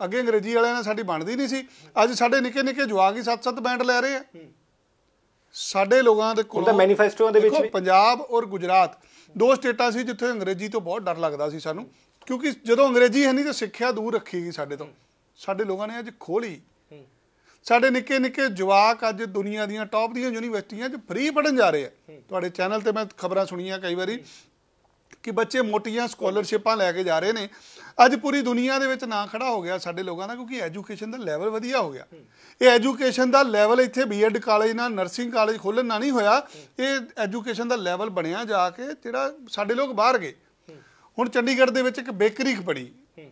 ਅੱਗੇ ਅੰਗਰੇਜ਼ੀ ਵਾਲਿਆਂ ਨਾਲ ਸਾਡੀ ਬਣਦੀ ਨਹੀਂ ਸੀ ਅੱਜ ਸਾਡੇ ਨਿੱਕੇ ਨਿੱਕੇ ਜਵਾਗ ਹੀ 7-7 ਬੈਂਡ ਲੈ ਰਹੇ ਆ ਸਾਡੇ ਲੋਕਾਂ ਦੇ ਕੋਲ ਤਾਂ ਮੈਨੀਫੈਸਟੋਆਂ ਦੇ ਵਿੱਚ ਵੀ ਪੰਜਾਬ ਔਰ ਗੁਜਰਾਤ ਦੋ ਸਟੇਟਾਂ ਸੀ ਜਿੱਥੇ ਅੰਗਰੇਜ਼ੀ ਤੋਂ ਬਹੁਤ ਡਰ ਲੱਗਦਾ ਸੀ ਸਾਨੂੰ ਕਿਉਂਕਿ ਜਦੋਂ ਅੰਗਰੇਜ਼ੀ ਹੈ ਨਹੀਂ ਤਾਂ ਸਿੱਖਿਆ ਦੂਰ ਰੱਖੀ ਗਈ ਸਾਡੇ ਤੋਂ ਸਾਡੇ ਲੋਕਾਂ ਨੇ ਅੱਜ ਖੋਲੀ ਸਾਡੇ ਨਿੱਕੇ ਨਿੱਕੇ ਜਵਾਕ ਅੱਜ ਦੁਨੀਆ ਦੀਆਂ ਟੌਪ ਦੀਆਂ ਯੂਨੀਵਰਸਿਟੀਆਂ 'ਚ ਫ੍ਰੀ ਪੜਨ ਜਾ ਰਹੇ ਆ ਤੁਹਾਡੇ ਚੈਨਲ ਤੇ ਮੈਂ ਖਬਰਾਂ ਸੁਣੀਆਂ ਕਈ ਵਾਰੀ ਕਿ ਬੱਚੇ ਮੋਟੀਆਂ ਸਕਾਲਰਸ਼ਿਪਾਂ ਲੈ ਕੇ ਜਾ ਰਹੇ ਨੇ ਅੱਜ ਪੂਰੀ ਦੁਨੀਆ ਦੇ ਵਿੱਚ ਨਾਂ ਖੜਾ ਹੋ ਗਿਆ ਸਾਡੇ ਲੋਕਾਂ ਦਾ ਕਿਉਂਕਿ ਐਜੂਕੇਸ਼ਨ ਦਾ ਲੈਵਲ ਵਧੀਆ ਹੋ ਗਿਆ ਇਹ ਐਜੂਕੇਸ਼ਨ ਦਾ ਲੈਵਲ ਇੱਥੇ ਬੀਐਡ ਕਾਲਜ ਨਾਲ ਨਰਸਿੰਗ ਕਾਲਜ ਖੋਲਣ ਨਾਲ ਨਹੀਂ ਹੋਇਆ ਇਹ ਐਜੂਕੇਸ਼ਨ ਦਾ ਲੈਵਲ ਬਣਿਆ ਜਾ ਕੇ ਜਿਹੜਾ ਸਾਡੇ ਲੋਕ ਬਾਹਰ ਗਏ ਹੁਣ ਚੰਡੀਗੜ੍ਹ ਦੇ ਵਿੱਚ ਇੱਕ ਬੇਕਰੀ ਖੜੀ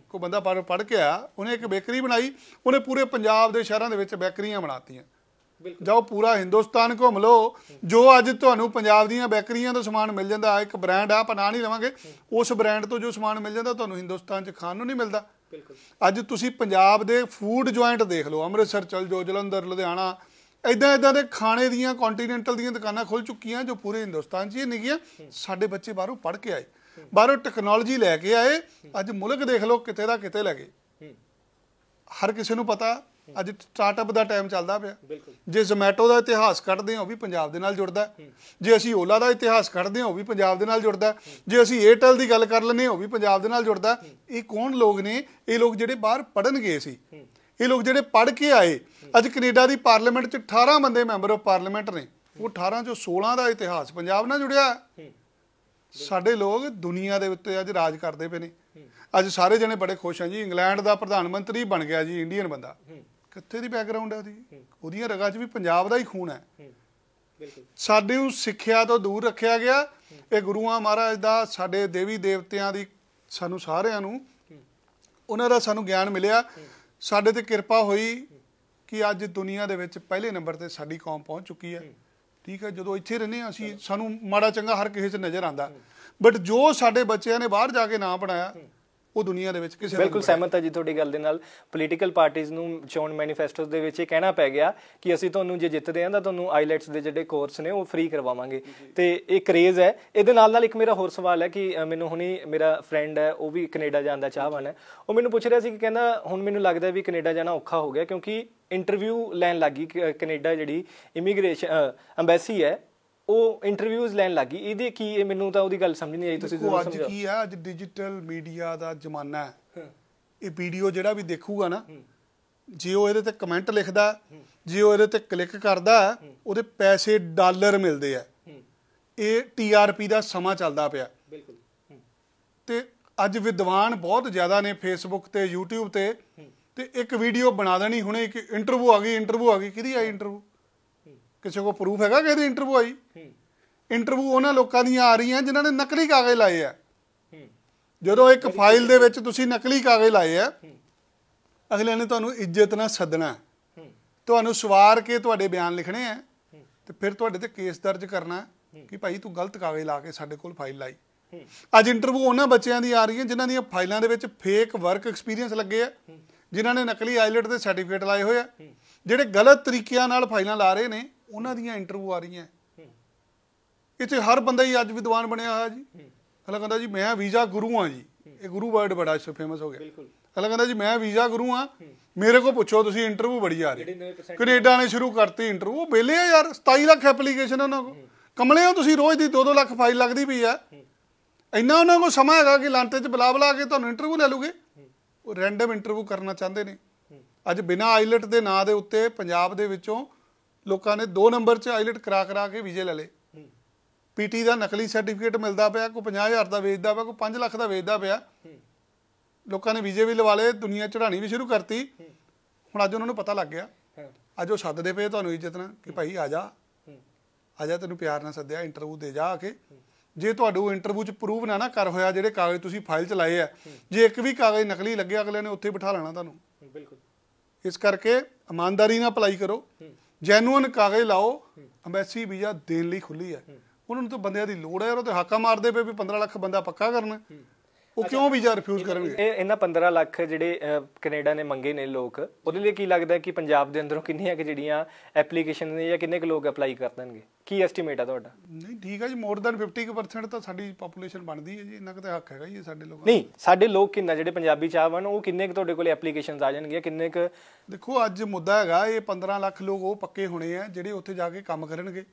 ਕੋਈ ਬੰਦਾ ਪੜ੍ਹ ਕੇ ਆ ਉਹਨੇ ਇੱਕ ਬੇਕਰੀ ਬਣਾਈ ਉਹਨੇ ਪੂਰੇ ਪੰਜਾਬ ਦੇ ਸ਼ਹਿਰਾਂ ਦੇ ਵਿੱਚ ਬੇਕਰੀਆਂ ਬਣਾਤੀਆਂ ਜਾਓ ਪੂਰਾ ਹਿੰਦੁਸਤਾਨ ਘੁੰਮ ਲਓ ਜੋ ਅੱਜ ਤੁਹਾਨੂੰ ਪੰਜਾਬ ਦੀਆਂ ਬੇਕਰੀਆਂ ਤੋਂ ਸਮਾਨ ਮਿਲ ਜਾਂਦਾ ਇੱਕ ਬ੍ਰਾਂਡ ਆ ਪਨਾ ਨਹੀਂ ਲਵਾਂਗੇ ਉਸ ਬ੍ਰਾਂਡ ਤੋਂ ਜੋ ਸਮਾਨ ਮਿਲ ਜਾਂਦਾ ਤੁਹਾਨੂੰ ਹਿੰਦੁਸਤਾਨ 'ਚ ਖਾਣ ਨੂੰ ਨਹੀਂ ਮਿਲਦਾ ਅੱਜ ਤੁਸੀਂ ਪੰਜਾਬ ਦੇ ਫੂਡ ਜੁਆਇੰਟ ਦੇਖ ਲਓ ਅੰਮ੍ਰਿਤਸਰ ਚਲ ਜੋ ਜਲੰਧਰ ਲੁਧਿਆਣਾ ਇਦਾਂ ਇਦਾਂ ਦੇ ਖਾਣੇ ਦੀਆਂ ਕੰਟੀਨੈਂਟਲ ਦੀਆਂ ਦੁਕਾਨਾਂ ਖੁੱਲ ਚੁੱਕੀਆਂ ਜੋ ਪੂਰੇ ਹਿੰਦੁਸਤਾਨ 'ਚ ਹੀ ਨਿਕੀਆਂ ਸਾਡੇ ਬੱਚੇ ਬਾਹਰੋਂ ਪੜ੍ਹ ਕੇ ਆਏ ਬਾਹਰੋਂ ਟੈਕਨੋਲੋਜੀ ਲੈ ਕੇ ਆਏ ਅੱਜ ਮੁਲਕ ਦੇਖ ਲਓ ਕਿਤੇ ਦਾ ਕਿਤੇ ਲੱਗੇ ਹਰ ਕਿਸੇ ਨੂੰ ਪਤਾ ਅੱਜ ਸਟਾਰਟਅਪ ਦਾ ਟਾਈਮ ਚੱਲਦਾ ਪਿਆ ਜੇ ਜ਼ੋਮੈਟੋ ਦਾ ਇਤਿਹਾਸ ਕੱਢਦੇ ਹਾਂ ਉਹ ਵੀ ਪੰਜਾਬ ਦੇ ਨਾਲ ਜੁੜਦਾ ਜੇ ਅਸੀਂ ਓਲਾ ਦਾ ਇਤਿਹਾਸ ਕੱਢਦੇ ਹਾਂ ਉਹ ਵੀ ਪੰਜਾਬ ਦੇ ਨਾਲ ਜੁੜਦਾ ਜੇ ਅਸੀਂ ਏਅਰਟੈਲ ਦੀ ਗੱਲ ਕਰ ਲੈਨੇ ਉਹ ਵੀ ਪੰਜਾਬ ਦੇ ਨਾਲ ਜੁੜਦਾ ਇਹ ਕੌਣ ਲੋਕ ਨੇ ਇਹ ਲੋਕ ਜਿਹੜੇ ਬਾਹਰ ਪੜਨ ਗਏ ਸੀ ਇਹ ਲੋਕ ਜਿਹੜੇ ਪੜ ਕੇ ਆਏ ਅੱਜ ਕੈਨੇਡਾ ਦੀ ਪਾਰਲੀਮੈਂਟ 'ਚ 18 ਬੰਦੇ ਮੈਂਬਰ ਆਫ ਪਾਰਲੀਮੈਂਟ ਨੇ ਉਹ 18 ਚੋਂ 16 ਦਾ ਇਤਿਹਾਸ ਪੰਜਾਬ ਨਾਲ ਜੁੜਿਆ ਸਾਡੇ ਲੋਕ ਦੁਨੀਆ ਦੇ ਉੱਤੇ ਅੱਜ ਰਾਜ ਕਰਦੇ ਪਏ ਨੇ ਅੱਜ ਸਾਰੇ ਜਣੇ ਬੜੇ ਖੁਸ਼ ਹਨ ਜੀ ਇੰਗਲੈਂਡ ਦਾ ਪ੍ਰਧਾਨ ਮੰਤਰੀ ਬਣ ਗਿਆ ਜੀ ਇੰਡੀਅਨ ਬੰਦਾ ਕਿੱਥੇ ਦੀ ਬੈਕਗ੍ਰਾਉਂਡ ਹੈ ਉਹਦੀ ਉਹਦੀਆਂ ਰਗਾਂ 'ਚ ਵੀ ਪੰਜਾਬ ਦਾ ਹੀ ਖੂਨ ਹੈ ਬਿਲਕੁਲ ਸਾਡੇ ਨੂੰ ਸਿੱਖਿਆ ਤੋਂ ਦੂਰ ਰੱਖਿਆ ਗਿਆ ਇਹ ਗੁਰੂਆਂ ਮਹਾਰਾਜ ਦਾ ਸਾਡੇ ਦੇਵੀ ਦੇਵਤਿਆਂ ਦੀ ਸਾਨੂੰ ਸਾਰਿਆਂ ਨੂੰ ਉਹਨਾਂ ਦਾ ਸਾਨੂੰ ਗਿਆਨ ਮਿਲਿਆ ਸਾਡੇ ਤੇ ਕਿਰਪਾ ਹੋਈ ਕਿ ਅੱਜ ਦੁਨੀਆ ਦੇ ਵਿੱਚ ਪਹਿਲੇ ਨੰਬਰ ਤੇ ਸਾਡੀ ਕੌਮ ਪਹੁੰਚ ਚੁੱਕੀ ਹੈ ਠੀਕ ਹੈ ਜਦੋਂ ਇੱਥੇ ਰਹਿੰਦੇ ਆ ਅਸੀਂ ਸਾਨੂੰ ਮਾੜਾ ਚੰਗਾ ਹਰ ਕਿਸੇ 'ਚ ਨਜ਼ਰ ਆਂਦਾ ਬਟ ਜੋ ਸਾਡੇ ਬੱਚਿਆਂ ਨੇ ਬਾਹਰ ਜਾ ਕੇ ਨਾਂ ਬਣਾਇਆ ਉਹ ਦੁਨੀਆ ਦੇ ਵਿੱਚ ਕਿਸੇ ਬਿਲਕੁਲ ਸਹਿਮਤ ਹਾਂ ਜੀ ਤੁਹਾਡੀ ਗੱਲ ਦੇ ਨਾਲ ਪੋਲੀਟੀਕਲ ਪਾਰਟੀਆਂ ਨੂੰ ਚੋਣ ਮੈਨੀਫੈਸਟੋਸ ਦੇ ਵਿੱਚ ਇਹ ਕਹਿਣਾ ਪੈ ਗਿਆ ਕਿ ਅਸੀਂ ਤੁਹਾਨੂੰ ਜੇ ਜਿੱਤਦੇ ਹਾਂ ਤਾਂ ਤੁਹਾਨੂੰ ਆਈਲੈਟਸ ਦੇ ਜਿਹੜੇ ਕੋਰਸ ਨੇ ਉਹ ਫ੍ਰੀ ਕਰਵਾਵਾਂਗੇ ਤੇ ਇਹ ਕਰੇਜ਼ ਹੈ ਇਹਦੇ ਨਾਲ ਨਾਲ ਇੱਕ ਮੇਰਾ ਹੋਰ ਸਵਾਲ ਹੈ ਕਿ ਮੈਨੂੰ ਹੁਣੀ ਮੇਰਾ ਫਰੈਂਡ ਹੈ ਉਹ ਵੀ ਕੈਨੇਡਾ ਜਾਣ ਦਾ ਚਾਹਵਾਨ ਹੈ ਉਹ ਮੈਨੂੰ ਪੁੱਛ ਰਿਹਾ ਸੀ ਕਿ ਕਹਿੰਦਾ ਹੁਣ ਮੈਨੂੰ ਲੱਗਦਾ ਵੀ ਕੈਨੇਡਾ ਜਾਣਾ ਔਖਾ ਹੋ ਗਿਆ ਕਿਉਂਕਿ ਇੰਟਰਵਿਊ ਲੈਣ ਲੱਗੀ ਕੈਨੇਡਾ ਜਿਹੜੀ ਇਮੀਗ੍ਰੇਸ਼ਨ ਐਮਬੈਸੀ ਹੈ ਉਹ ਇੰਟਰਵਿਊਜ਼ ਲੈਣ ਲੱਗੀ ਇਹਦੇ ਕੀ ਇਹ ਮੈਨੂੰ ਤਾਂ ਉਹਦੀ ਗੱਲ ਸਮਝ ਨਹੀਂ ਆਈ ਤੁਸੀਂ ਜ਼ਰੂਰ ਸਮਝਾਓ ਅੱਜ ਕੀ ਆ ਅੱਜ ਡਿਜੀਟਲ ਮੀਡੀਆ ਦਾ ਜ਼ਮਾਨਾ ਹੈ ਇਹ ਵੀਡੀਓ ਜਿਹੜਾ ਵੀ ਦੇਖੂਗਾ ਨਾ ਜੇ ਉਹ ਇਹਦੇ ਤੇ ਕਮੈਂਟ ਲਿਖਦਾ ਜੇ ਉਹ ਇਹਦੇ ਤੇ ਕਲਿੱਕ ਕਰਦਾ ਉਹਦੇ ਪੈਸੇ ਡਾਲਰ ਮਿਲਦੇ ਆ ਇਹ ਟੀਆਰਪੀ ਦਾ ਸਮਾਂ ਚੱਲਦਾ ਪਿਆ ਬਿਲਕੁਲ ਤੇ ਅੱਜ ਵਿਦਵਾਨ ਬਹੁਤ ਜ਼ਿਆਦਾ ਨੇ ਫੇਸਬੁੱਕ ਤੇ YouTube ਤੇ ਤੇ ਇੱਕ ਵੀਡੀਓ ਬਣਾ ਦੇਣੀ ਹੁਣੇ ਇੱਕ ਇੰਟਰਵਿਊ ਆ ਗਈ ਇੰਟਰਵਿਊ ਆ ਗਈ ਕਿਹਦੀ ਆਈ ਇੰਟਰਵਿਊ ਕਿਸੇ ਕੋ ਪ੍ਰੂਫ ਹੈਗਾ ਕਿ ਇਹਦੀ ਇੰਟਰਵਿਊ ਆਈ ਇੰਟਰਵਿਊ ਉਹਨਾਂ ਲੋਕਾਂ ਦੀਆਂ ਆ ਰਹੀਆਂ ਜਿਨ੍ਹਾਂ ਨੇ ਨਕਲੀ ਕਾਗਜ਼ ਲਾਏ ਆ ਜਦੋਂ ਇੱਕ ਫਾਈਲ ਦੇ ਵਿੱਚ ਤੁਸੀਂ ਨਕਲੀ ਕਾਗਜ਼ ਲਾਏ ਆ ਅਗਲੇ ਨੇ ਤੁਹਾਨੂੰ ਇੱਜ਼ਤ ਨਾਲ ਸੱਦਣਾ ਤੁਹਾਨੂੰ ਸਵਾਰ ਕੇ ਤੁਹਾਡੇ ਬਿਆਨ ਲਿਖਣੇ ਆ ਤੇ ਫਿਰ ਤੁਹਾਡੇ ਤੇ ਕੇਸ ਦਰਜ ਕਰਨਾ ਕਿ ਭਾਈ ਤੂੰ ਗਲਤ ਕਾਗਜ਼ ਲਾ ਕੇ ਸਾਡੇ ਕੋਲ ਫਾਈਲ ਲਾਈ ਅੱਜ ਇੰਟਰਵਿਊ ਉਹਨਾਂ ਬੱਚਿਆਂ ਦੀ ਆ ਰਹੀ ਹੈ ਜਿਨ੍ਹਾਂ ਦੀਆਂ ਫਾਈਲਾਂ ਦੇ ਵਿੱਚ ਫੇਕ ਵਰਕ ਐਕਸਪੀਰੀਅੰਸ ਲੱਗੇ ਆ ਜਿਨ੍ਹਾਂ ਨੇ ਨਕਲੀ ਆਈਲਟ ਦੇ ਸਰਟੀਫਿਕੇਟ ਲਾਏ ਹੋਏ ਆ ਜਿਹੜੇ ਗਲਤ ਤਰੀਕਿਆਂ ਨਾਲ ਫਾਈਲਾਂ ਲਾ ਰਹੇ ਨੇ ਉਹਨਾਂ ਦੀਆਂ ਇੰਟਰਵਿਊ ਆ ਰਹੀਆਂ ਇੱਥੇ ਹਰ ਬੰਦਾ ਹੀ ਅੱਜ ਵਿਦਵਾਨ ਬਣਿਆ ਹੋਇਆ ਜੀ ਅਗਲਾ ਕਹਿੰਦਾ ਜੀ ਮੈਂ ਵੀਜ਼ਾ ਗੁਰੂ ਆ ਜੀ ਇਹ ਗੁਰੂ ਵਰਡ ਬੜਾ ਫੇਮਸ ਹੋ ਗਿਆ ਬਿਲਕੁਲ ਅਗਲਾ ਕਹਿੰਦਾ ਜੀ ਮੈਂ ਵੀਜ਼ਾ ਗੁਰੂ ਆ ਮੇਰੇ ਕੋ ਪੁੱਛੋ ਤੁਸੀਂ ਇੰਟਰਵਿਊ ਬੜੀ ਆ ਰਹੀ ਕੈਨੇਡਾ ਨੇ ਸ਼ੁਰੂ ਕਰਤੀ ਇੰਟਰਵਿਊ ਬੇਲੇ ਆ ਯਾਰ 27 ਲੱਖ ਐਪਲੀਕੇਸ਼ਨ ਉਹਨਾਂ ਕੋ ਕਮਲੇ ਹੋ ਤੁਸੀਂ ਰੋਜ਼ ਦੀ 2-2 ਲੱਖ ਫਾਈਲ ਲੱਗਦੀ ਪਈ ਆ ਇੰਨਾ ਉਹਨਾਂ ਕੋ ਸਮਾਂ ਹੈਗਾ ਕਿ ਲਾਂਟੇ 'ਚ ਬਲਾ ਬਲਾ ਕੇ ਤੁਹਾਨੂੰ ਇੰਟਰਵਿਊ ਲੈ ਲੂਗੇ ਉਹ ਰੈਂਡਮ ਇੰਟਰਵਿਊ ਕਰਨਾ ਚਾਹੁੰਦੇ ਨੇ ਅੱਜ ਬਿਨਾ ਆਈਲਟ ਦੇ ਨਾਂ ਦੇ ਉੱਤੇ ਪੰਜਾਬ ਦੇ ਵਿੱਚੋਂ ਲੋਕਾਂ ਨੇ 2 ਨੰਬਰ 'ਚ ਆਈਲਟ ਕਰਾ ਕਰਾ ਕੇ ਵੀਜ਼ੇ ਲੈ ਲਏ ਪੀਟੀ ਦਾ ਨਕਲੀ ਸਰਟੀਫਿਕੇਟ ਮਿਲਦਾ ਪਿਆ ਕੋਈ 50000 ਦਾ ਵੇਚਦਾ ਪਿਆ ਕੋਈ 5 ਲੱਖ ਦਾ ਵੇਚਦਾ ਪਿਆ ਲੋਕਾਂ ਨੇ ਵੀਜ਼ੇ ਵੀ ਲਵਾ ਲਏ ਦੁਨੀਆ ਚੜਾਣੀ ਵੀ ਸ਼ੁਰੂ ਕਰਤੀ ਹੁਣ ਅੱਜ ਉਹਨਾਂ ਨੂੰ ਪਤਾ ਲੱਗ ਗਿਆ ਅੱਜ ਉਹ ਸੱਦਦੇ ਪਏ ਤੁਹਾਨੂੰ ਇੱਜ਼ਤ ਨਾਲ ਕਿ ਭਾਈ ਆ ਜਾ ਆ ਜਾ ਤੈਨੂੰ ਪਿਆਰ ਨਾਲ ਸੱਦਿਆ ਇੰਟਰਵਿਊ ਦੇ ਜਾ ਆ ਕੇ ਜੇ ਤੁਹਾਡੇ ਇੰਟਰਵਿਊ ਚ ਪ੍ਰੂਵ ਨਾ ਨਾ ਕਰ ਹੋਇਆ ਜਿਹੜੇ ਕਾਗਜ਼ ਤੁਸੀਂ ਫਾਈਲ ਚ ਲਾਏ ਆ ਜੇ ਇੱਕ ਵੀ ਕਾਗਜ਼ ਨਕਲੀ ਲੱਗਿਆ ਅਗਲੇ ਨੇ ਉੱਥੇ ਬਿਠਾ ਲੈਣਾ ਤੁਹਾਨੂੰ ਬਿਲਕੁਲ ਇਸ ਕਰਕੇ ਇਮਾਨਦਾਰੀ ਨਾਲ ਅਪਲਾਈ ਕਰੋ ਜੈਨੂਅਨ ਕਾਗਜ਼ ਲਾਓ ਅੰਬੈਸੀ ਵੀਜ਼ਾ ਦੇਣ ਲਈ ਖੁੱਲੀ ਹੈ ਉਹਨਾਂ ਨੂੰ ਤਾਂ ਬੰਦਿਆਂ ਦੀ ਲੋੜ ਹੈ ਉਹ ਤੇ ਹਾਕਾ ਮਾਰਦੇ ਪਏ ਵੀ 15 ਲੱਖ ਬੰਦਾ ਪੱਕਾ ਕਰਨਾ ਉਹ ਕਿਉਂ ਵੀਜ਼ਾ ਰਿਫਿਊਜ਼ ਕਰਨਗੇ ਇਹ ਇਹਨਾਂ 15 ਲੱਖ ਜਿਹੜੇ ਕੈਨੇਡਾ ਨੇ ਮੰਗੇ ਨੇ ਲੋਕ ਉਹਦੇ ਲਈ ਕੀ ਲੱਗਦਾ ਕਿ ਪੰਜਾਬ ਦੇ ਅੰਦਰੋਂ ਕਿੰਨੀਆਂ ਕਿ ਜਿਹੜੀਆਂ ਐਪਲੀਕੇਸ਼ਨ ਨੇ ਜਾਂ ਕਿੰਨੇ ਕੁ ਲੋਕ ਅਪਲਾਈ ਕਰ ਦੇਣਗੇ ਕੀ ਐਸਟੀਮੇਟ ਆ ਤੁਹਾਡਾ ਨਹੀਂ ਠੀਕ ਹੈ ਜੀ ਮੋਰ ਦਨ 50% ਤਾਂ ਸਾਡੀ ਪੋਪੂਲੇਸ਼ਨ ਬਣਦੀ ਹੈ ਜੀ ਇਹਨਾਂ ਦਾ ਹੱਕ ਹੈਗਾ ਜੀ ਸਾਡੇ ਲੋਕਾਂ ਨਹੀਂ ਸਾਡੇ ਲੋਕ ਕਿੰਨਾ ਜਿਹੜੇ ਪੰਜਾਬੀ ਚਾਹਵਨ ਉਹ ਕਿੰਨੇ ਕੁ ਤੁਹਾਡੇ ਕੋਲ ਐਪਲੀਕੇਸ਼ਨਸ ਆ ਜਾਣਗੀਆਂ ਕਿੰਨੇ ਕੁ ਦੇਖੋ ਅੱਜ ਮੁੱਦਾ ਹੈਗਾ ਇਹ 15 ਲੱਖ ਲੋਕ ਉਹ ਪੱਕੇ ਹੋਣੇ ਆ ਜਿਹੜੇ ਉੱਥੇ ਜਾ ਕੇ ਕੰਮ ਕਰਨਗੇ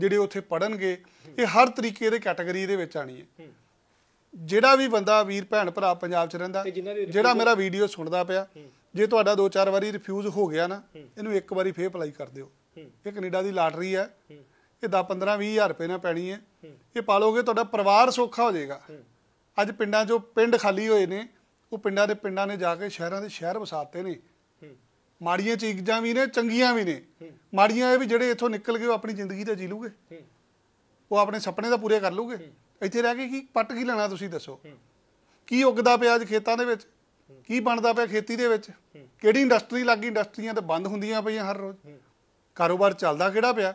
ਜਿਹੜੇ ਉੱਥੇ ਪੜਨਗੇ ਇਹ ਹਰ ਤਰੀਕੇ ਦੇ ਕੈਟਾਗਰੀ ਦੇ ਵਿੱਚ ਆਣੀ ਹੈ ਜਿਹੜਾ ਵੀ ਬੰਦਾ ਵੀਰ ਭੈਣ ਭਰਾ ਪੰਜਾਬ 'ਚ ਰਹਿੰਦਾ ਜਿਹੜਾ ਮੇਰਾ ਵੀਡੀਓ ਸੁਣਦਾ ਪਿਆ ਜੇ ਤੁਹਾਡਾ ਦੋ ਚਾਰ ਵਾਰੀ ਰਿਫਿਊਜ਼ ਹੋ ਗਿਆ ਨਾ ਇਹਨੂੰ ਇੱਕ ਵਾਰੀ ਫੇਰ ਅਪਲਾਈ ਕਰ ਦਿਓ ਇਹ ਕੈਨੇਡਾ ਦੀ ਲਾਟਰੀ ਹੈ ਇਹ 10 15 20 ਹਜ਼ਾਰ ਰੁਪਏ ਨਾਲ ਪੈਣੀ ਹੈ ਇਹ ਪਾ ਲੋਗੇ ਤੁਹਾਡਾ ਪਰਿਵਾਰ ਸੌਖਾ ਹੋ ਜਾਏਗਾ ਅੱਜ ਪਿੰਡਾਂ 'ਚੋਂ ਪਿੰਡ ਖਾਲੀ ਹੋਏ ਨੇ ਉਹ ਪਿੰਡਾਂ ਦੇ ਪਿੰਡਾਂ ਨੇ ਜਾ ਕੇ ਸ਼ਹਿਰਾਂ ਦੇ ਸ਼ਹਿਰ ਵਸਾਤੇ ਨੇ ਮਾੜੀਆਂ ਚੀਜ਼ਾਂ ਵੀ ਨੇ ਚੰਗੀਆਂ ਵੀ ਨੇ ਮਾੜੀਆਂ ਇਹ ਵੀ ਜਿਹੜੇ ਇੱਥੋਂ ਨਿਕਲ ਗਏ ਉਹ ਆਪਣੀ ਜ਼ਿੰਦਗੀ ਤੇ ਜੀ ਲੂਗੇ ਉਹ ਆਪਣੇ ਸੁਪਨੇ ਤਾਂ ਪੂਰੇ ਕਰ ਲੂਗੇ ਇੱਥੇ ਰਹਿ ਕੇ ਕੀ ਪੱਟ ਕੀ ਲੈਣਾ ਤੁਸੀਂ ਦੱਸੋ ਕੀ ਉਗਦਾ ਪਿਆ ਅੱਜ ਖੇਤਾਂ ਦੇ ਵਿੱਚ ਕੀ ਬਣਦਾ ਪਿਆ ਖੇਤੀ ਦੇ ਵਿੱਚ ਕਿਹੜੀ ਇੰਡਸਟਰੀ ਲੱਗੀ ਇੰਡਸਟਰੀਆਂ ਤਾਂ ਬੰਦ ਹੁੰਦੀਆਂ ਪਈਆਂ ਹਰ ਰੋਜ਼ ਕਾਰੋਬਾਰ ਚੱਲਦਾ ਕਿਹੜਾ ਪਿਆ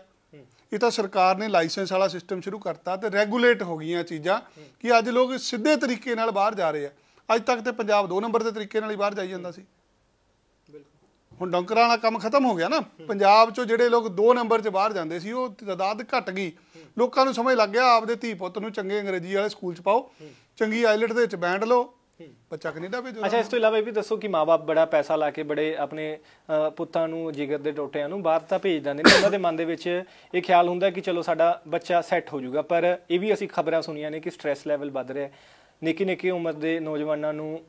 ਇਹ ਤਾਂ ਸਰਕਾਰ ਨੇ ਲਾਇਸੈਂਸ ਵਾਲਾ ਸਿਸਟਮ ਸ਼ੁਰੂ ਕਰਤਾ ਤੇ ਰੈਗੂਲੇਟ ਹੋ ਗਈਆਂ ਚੀਜ਼ਾਂ ਕਿ ਅੱਜ ਲੋਕ ਸਿੱਧੇ ਤਰੀਕੇ ਨਾਲ ਬਾਹਰ ਜਾ ਰਹੇ ਆ ਅੱਜ ਤੱਕ ਤੇ ਪੰਜਾਬ ਦੋ ਨੰਬਰ ਦੇ ਤਰੀਕੇ ਨਾਲ ਹੀ ਬਾਹਰ ਜਾਈ ਜਾਂਦਾ ਸੀ ਹੁਣ ਡੰਕਰਾਂ ਵਾਲਾ ਕੰਮ ਖਤਮ ਹੋ ਗਿਆ ਨਾ ਪੰਜਾਬ ਚੋਂ ਜਿਹੜੇ ਲੋਕ 2 ਨੰਬਰ 'ਚ ਬਾਹਰ ਜਾਂਦੇ ਸੀ ਉਹ ਤਦਾਦ ਘਟ ਗਈ ਲੋਕਾਂ ਨੂੰ ਸਮਝ ਲੱਗ ਗਿਆ ਆਪਦੇ ਧੀ ਪੁੱਤ ਨੂੰ ਚੰਗੇ ਅੰਗਰੇਜ਼ੀ ਵਾਲੇ ਸਕੂਲ 'ਚ ਪਾਓ ਚੰਗੀ ਆਈਲਟ ਦੇ ਵਿੱਚ ਬੈਂਡ ਲਓ ਬੱਚਾ ਕੈਨੇਡਾ ਭੇਜੋ ਅੱਛਾ ਇਸ ਤੋਂ ਇਲਾਵਾ ਇਹ ਵੀ ਦੱਸੋ ਕਿ ਮਾਪੇ ਬੜਾ ਪੈਸਾ ਲਾ ਕੇ ਬੜੇ ਆਪਣੇ ਪੁੱਤਾਂ ਨੂੰ ਜਿਗਰ ਦੇ ਟੋਟਿਆਂ ਨੂੰ ਬਾਹਰ ਤਾਂ ਭੇਜ ਦਿੰਦੇ ਨੇ ਉਹਨਾਂ ਦੇ ਮਨ ਦੇ ਵਿੱਚ ਇਹ ਖਿਆਲ ਹੁੰਦਾ ਕਿ ਚਲੋ ਸਾਡਾ ਬੱਚਾ ਸੈੱਟ ਹੋ ਜਾਊਗਾ ਪਰ ਇਹ ਵੀ ਅਸੀਂ ਖਬਰਾਂ ਸੁਣੀਆਂ ਨੇ ਕਿ ਸਟ्रेस ਲੈਵਲ ਵੱਧ ਰਿਹਾ ਹੈ ਨਿੱਕੀ ਨਿੱਕੀ ਉਮਰ ਦੇ ਨੌਜਵਾਨਾਂ ਨੂੰ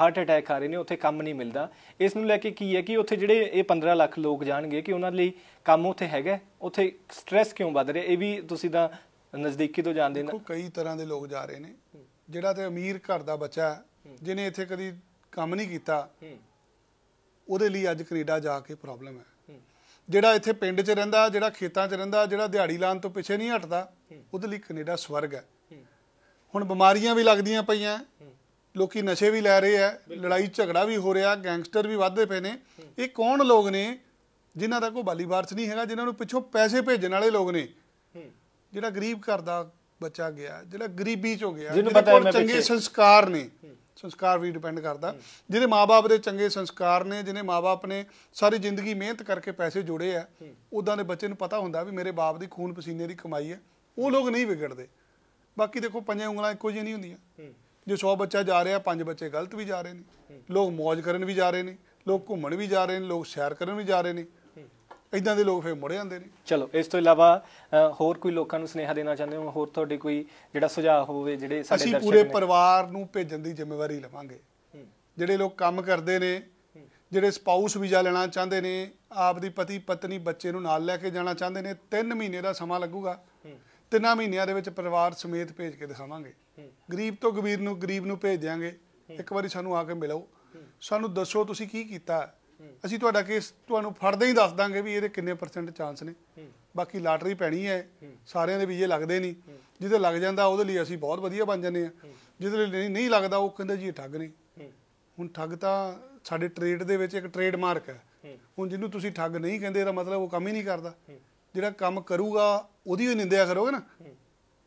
ਹਾਰਟ ਅਟੈਕ ਆ ਰਹੇ ਨੇ ਉੱਥੇ ਕੰਮ ਨਹੀਂ ਮਿਲਦਾ ਇਸ ਨੂੰ ਲੈ ਕੇ ਕੀ ਹੈ ਕਿ ਉੱਥੇ ਜਿਹੜੇ ਇਹ 15 ਲੱਖ ਲੋਕ ਜਾਣਗੇ ਕਿ ਉਹਨਾਂ ਲਈ ਕੰਮ ਉੱਥੇ ਹੈਗਾ ਉੱਥੇ ਸਟ्रेस ਕਿਉਂ ਵੱਧ ਰਿਹਾ ਇਹ ਵੀ ਤੁਸੀਂ ਤਾਂ ਨਜ਼ਦੀਕੀ ਤੋਂ ਜਾਣਦੇ ਨਾ ਕਈ ਤਰ੍ਹਾਂ ਦੇ ਲੋਕ ਜਾ ਰਹੇ ਨੇ ਜਿਹੜਾ ਤੇ ਅਮੀਰ ਘਰ ਦਾ ਬੱਚਾ ਜਿਹਨੇ ਇੱਥੇ ਕਦੀ ਕੰਮ ਨਹੀਂ ਕੀਤਾ ਉਹਦੇ ਲਈ ਅੱਜ ਕੈਨੇਡਾ ਜਾ ਕੇ ਪ੍ਰੋਬਲਮ ਹੈ ਜਿਹੜਾ ਇੱਥੇ ਪਿੰਡ 'ਚ ਰਹਿੰਦਾ ਜਿਹੜਾ ਖੇਤਾਂ 'ਚ ਰਹਿੰਦਾ ਜਿਹੜਾ ਦਿਹਾੜੀ ਲਾਣ ਤੋਂ ਪਿੱਛੇ ਨਹੀਂ ਹਟਦਾ ਉਹਦੇ ਲਈ ਕੈਨੇਡਾ ਸਵਰਗ ਹੈ ਹੁਣ ਬਿਮਾਰੀਆਂ ਵੀ ਲੱਗਦੀਆਂ ਪਈਆਂ ਲੋਕੀ ਨਸ਼ੇ ਵੀ ਲੈ ਰਹੇ ਆ ਲੜਾਈ ਝਗੜਾ ਵੀ ਹੋ ਰਿਹਾ ਗੈਂਗਸਟਰ ਵੀ ਵੱਧਦੇ ਪਏ ਨੇ ਇਹ ਕੌਣ ਲੋਕ ਨੇ ਜਿਨ੍ਹਾਂ ਦਾ ਕੋਈ ਬਾਲੀਵਾਰਸ ਨਹੀਂ ਹੈਗਾ ਜਿਨ੍ਹਾਂ ਨੂੰ ਪਿੱਛੋਂ ਪੈਸੇ ਭੇਜਣ ਵਾਲੇ ਲੋਕ ਨੇ ਜਿਹੜਾ ਗਰੀਬ ਘਰ ਦਾ ਬੱਚਾ ਗਿਆ ਜਿਹੜਾ ਗਰੀਬੀ ਚ ਹੋ ਗਿਆ ਪਤਾ ਕੋਲ ਚੰਗੇ ਸੰਸਕਾਰ ਨੇ ਸੰਸਕਾਰ ਵੀ ਡਿਪੈਂਡ ਕਰਦਾ ਜਿਹਦੇ ਮਾਪੇ ਦੇ ਚੰਗੇ ਸੰਸਕਾਰ ਨੇ ਜਿਹਨੇ ਮਾਪੇ ਨੇ ਸਾਰੀ ਜ਼ਿੰਦਗੀ ਮਿਹਨਤ ਕਰਕੇ ਪੈਸੇ ਜੋੜੇ ਆ ਉਦਾਂ ਦੇ ਬੱਚੇ ਨੂੰ ਪਤਾ ਹੁੰਦਾ ਵੀ ਮੇਰੇ ਬਾਪ ਦੀ ਖੂਨ ਪਸੀਨੇ ਦੀ ਕਮਾਈ ਹੈ ਉਹ ਲੋਕ ਨਹੀਂ ਵਿਗੜਦੇ ਬਾਕੀ ਦੇਖੋ ਪੰਜੇ ਉਂਗਲਾਂ ਇੱਕੋ ਜਿਹੀਆਂ ਨਹੀਂ ਹੁੰਦੀਆਂ ਜੋ 100 ਬੱਚਾ ਜਾ ਰਿਹਾ ਪੰਜ ਬੱਚੇ ਗਲਤ ਵੀ ਜਾ ਰਹੇ ਨੇ ਲੋਕ ਮौज ਕਰਨ ਵੀ ਜਾ ਰਹੇ ਨੇ ਲੋਕ ਘੁੰਮਣ ਵੀ ਜਾ ਰਹੇ ਨੇ ਲੋਕ ਸੈਰ ਕਰਨ ਵੀ ਜਾ ਰਹੇ ਨੇ ਇਦਾਂ ਦੇ ਲੋਕ ਫੇਰ ਮੁੜ ਜਾਂਦੇ ਨੇ ਚਲੋ ਇਸ ਤੋਂ ਇਲਾਵਾ ਹੋਰ ਕੋਈ ਲੋਕਾਂ ਨੂੰ ਸੁਨੇਹਾ ਦੇਣਾ ਚਾਹੁੰਦੇ ਹੋ ਹੋਰ ਤੁਹਾਡੇ ਕੋਈ ਜਿਹੜਾ ਸੁਝਾਅ ਹੋਵੇ ਜਿਹੜੇ ਸਾਡੇ ਦਰਸ਼ਕ ਅਸੀਂ ਪੂਰੇ ਪਰਿਵਾਰ ਨੂੰ ਭੇਜਣ ਦੀ ਜ਼ਿੰਮੇਵਾਰੀ ਲਵਾਂਗੇ ਜਿਹੜੇ ਲੋਕ ਕੰਮ ਕਰਦੇ ਨੇ ਜਿਹੜੇ ਸਪਾਊਸ ਵੀਜ਼ਾ ਲੈਣਾ ਚਾਹੁੰਦੇ ਨੇ ਆਪ ਦੀ ਪਤੀ ਪਤਨੀ ਬੱਚੇ ਨੂੰ ਨਾਲ ਲੈ ਕੇ ਜਾਣਾ ਚਾਹੁੰਦੇ ਨੇ 3 ਮਹੀਨੇ ਦਾ ਸਮਾਂ ਲੱਗੂਗਾ ਤਿੰਨਾਂ ਮਹੀਨਿਆਂ ਦੇ ਵਿੱਚ ਪਰਿਵਾਰ ਸਮੇਤ ਭੇਜ ਕੇ ਦਿਖਾਵਾਂਗੇ ਗਰੀਬ ਤੋਂ ਗਵੀਰ ਨੂੰ ਗਰੀਬ ਨੂੰ ਭੇਜ ਦਿਆਂਗੇ ਇੱਕ ਵਾਰੀ ਸਾਨੂੰ ਆ ਕੇ ਮਿਲੋ ਸਾਨੂੰ ਦੱਸੋ ਤੁਸੀਂ ਕੀ ਕੀਤਾ ਅਸੀਂ ਤੁਹਾਡਾ ਕੇਸ ਤੁਹਾਨੂੰ ਫੜਦੇ ਹੀ ਦੱਸ ਦਾਂਗੇ ਵੀ ਇਹਦੇ ਕਿੰਨੇ ਪਰਸੈਂਟ ਚਾਂਸ ਨੇ ਬਾਕੀ ਲਾਟਰੀ ਪੈਣੀ ਹੈ ਸਾਰਿਆਂ ਦੇ ਵੀ ਇਹ ਲੱਗਦੇ ਨਹੀਂ ਜਿਹਦੇ ਲੱਗ ਜਾਂਦਾ ਉਹਦੇ ਲਈ ਅਸੀਂ ਬਹੁਤ ਵਧੀਆ ਬਣ ਜਾਂਦੇ ਆ ਜਿਹਦੇ ਲਈ ਨਹੀਂ ਲੱਗਦਾ ਉਹ ਕਹਿੰਦਾ ਜੀ ਠੱਗ ਨੇ ਹੁਣ ਠੱਗ ਤਾਂ ਸਾਡੇ ਟ੍ਰੇਡ ਦੇ ਵਿੱਚ ਇੱਕ ਟ੍ਰੇਡ ਮਾਰਕ ਹੈ ਹੁਣ ਜਿਹਨੂੰ ਤੁਸੀਂ ਠੱਗ ਨਹੀਂ ਕਹਿੰਦੇ ਇਹਦਾ ਮਤਲਬ ਉਹ ਕੰਮ ਹੀ ਨਹੀਂ ਕਰਦਾ ਜਿਹੜਾ ਕੰਮ ਕਰੂਗਾ ਉਹਦੀ ਹੀ ਨਿੰਦਿਆ ਕਰੋਗੇ ਨਾ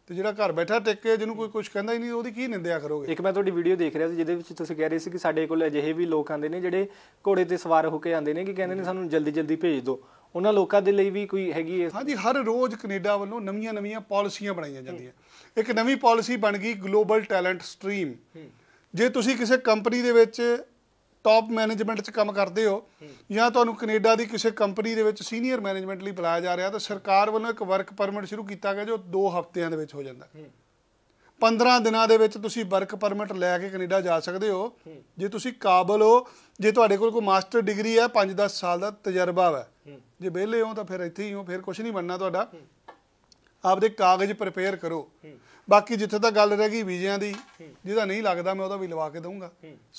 ਤੇ ਜਿਹੜਾ ਘਰ ਬੈਠਾ ਟਿਕ ਕੇ ਜਿਹਨੂੰ ਕੋਈ ਕੁਝ ਕਹਿੰਦਾ ਹੀ ਨਹੀਂ ਉਹਦੀ ਕੀ ਨਿੰਦਿਆ ਕਰੋਗੇ ਇੱਕ ਮੈਂ ਤੁਹਾਡੀ ਵੀਡੀਓ ਦੇਖ ਰਿਹਾ ਸੀ ਜਿਹਦੇ ਵਿੱਚ ਤੁਸੀਂ ਕਹਿ ਰਹੇ ਸੀ ਕਿ ਸਾਡੇ ਕੋਲ ਅਜਿਹੇ ਵੀ ਲੋਕ ਆਂਦੇ ਨੇ ਜਿਹੜੇ ਘੋੜੇ ਤੇ ਸਵਾਰ ਹੋ ਕੇ ਆਂਦੇ ਨੇ ਕਿ ਕਹਿੰਦੇ ਨੇ ਸਾਨੂੰ ਜਲਦੀ ਜਲਦੀ ਭੇਜ ਦਿਓ ਉਹਨਾਂ ਲੋਕਾਂ ਦੇ ਲਈ ਵੀ ਕੋਈ ਹੈਗੀ ਹੈ ਹਾਂਜੀ ਹਰ ਰੋਜ਼ ਕੈਨੇਡਾ ਵੱਲੋਂ ਨਵੀਆਂ-ਨਵੀਆਂ ਪਾਲਿਸੀਆਂ ਬਣਾਈਆਂ ਜਾਂਦੀਆਂ ਇੱਕ ਨਵੀਂ ਪਾਲਿਸੀ ਬਣ ਗਈ ਗਲੋਬਲ ਟੈਲੈਂਟ ਸਟ੍ਰੀਮ ਜੇ ਤੁਸੀਂ ਕਿਸੇ ਕੰਪਨੀ ਦੇ ਵਿੱਚ ਟੌਪ ਮੈਨੇਜਮੈਂਟ 'ਚ ਕੰਮ ਕਰਦੇ ਹੋ ਜਾਂ ਤੁਹਾਨੂੰ ਕੈਨੇਡਾ ਦੀ ਕਿਸੇ ਕੰਪਨੀ ਦੇ ਵਿੱਚ ਸੀਨੀਅਰ ਮੈਨੇਜਮੈਂਟ ਲਈ ਬੁਲਾਇਆ ਜਾ ਰਿਹਾ ਤਾਂ ਸਰਕਾਰ ਵੱਲੋਂ ਇੱਕ ਵਰਕ ਪਰਮਿਟ ਸ਼ੁਰੂ ਕੀਤਾ ਗਿਆ ਜੋ 2 ਹਫ਼ਤਿਆਂ ਦੇ ਵਿੱਚ ਹੋ ਜਾਂਦਾ 15 ਦਿਨਾਂ ਦੇ ਵਿੱਚ ਤੁਸੀਂ ਵਰਕ ਪਰਮਿਟ ਲੈ ਕੇ ਕੈਨੇਡਾ ਜਾ ਸਕਦੇ ਹੋ ਜੇ ਤੁਸੀਂ ਕਾਬਲ ਹੋ ਜੇ ਤੁਹਾਡੇ ਕੋਲ ਕੋਈ ਮਾਸਟਰ ਡਿਗਰੀ ਹੈ 5-10 ਸਾਲ ਦਾ ਤਜਰਬਾ ਹੈ ਜੇ ਵਿਹਲੇ ਹੋ ਤਾਂ ਫਿਰ ਇੱਥੇ ਹੀ ਹੋ ਫਿਰ ਕੁਝ ਨਹੀਂ ਬਣਨਾ ਤੁਹਾਡਾ ਆਪਦੇ ਕਾਗਜ਼ ਪ੍ਰਪੇਅਰ ਕਰੋ ਬਾਕੀ ਜਿੱਥੇ ਤੱਕ ਗੱਲ ਰਹਿ ਗਈ ਵੀਜ਼ਿਆਂ ਦੀ ਜਿਹਦਾ ਨਹੀਂ ਲੱਗਦਾ ਮੈਂ ਉਹਦਾ ਵੀ ਲਵਾ ਕੇ ਦਊਂਗਾ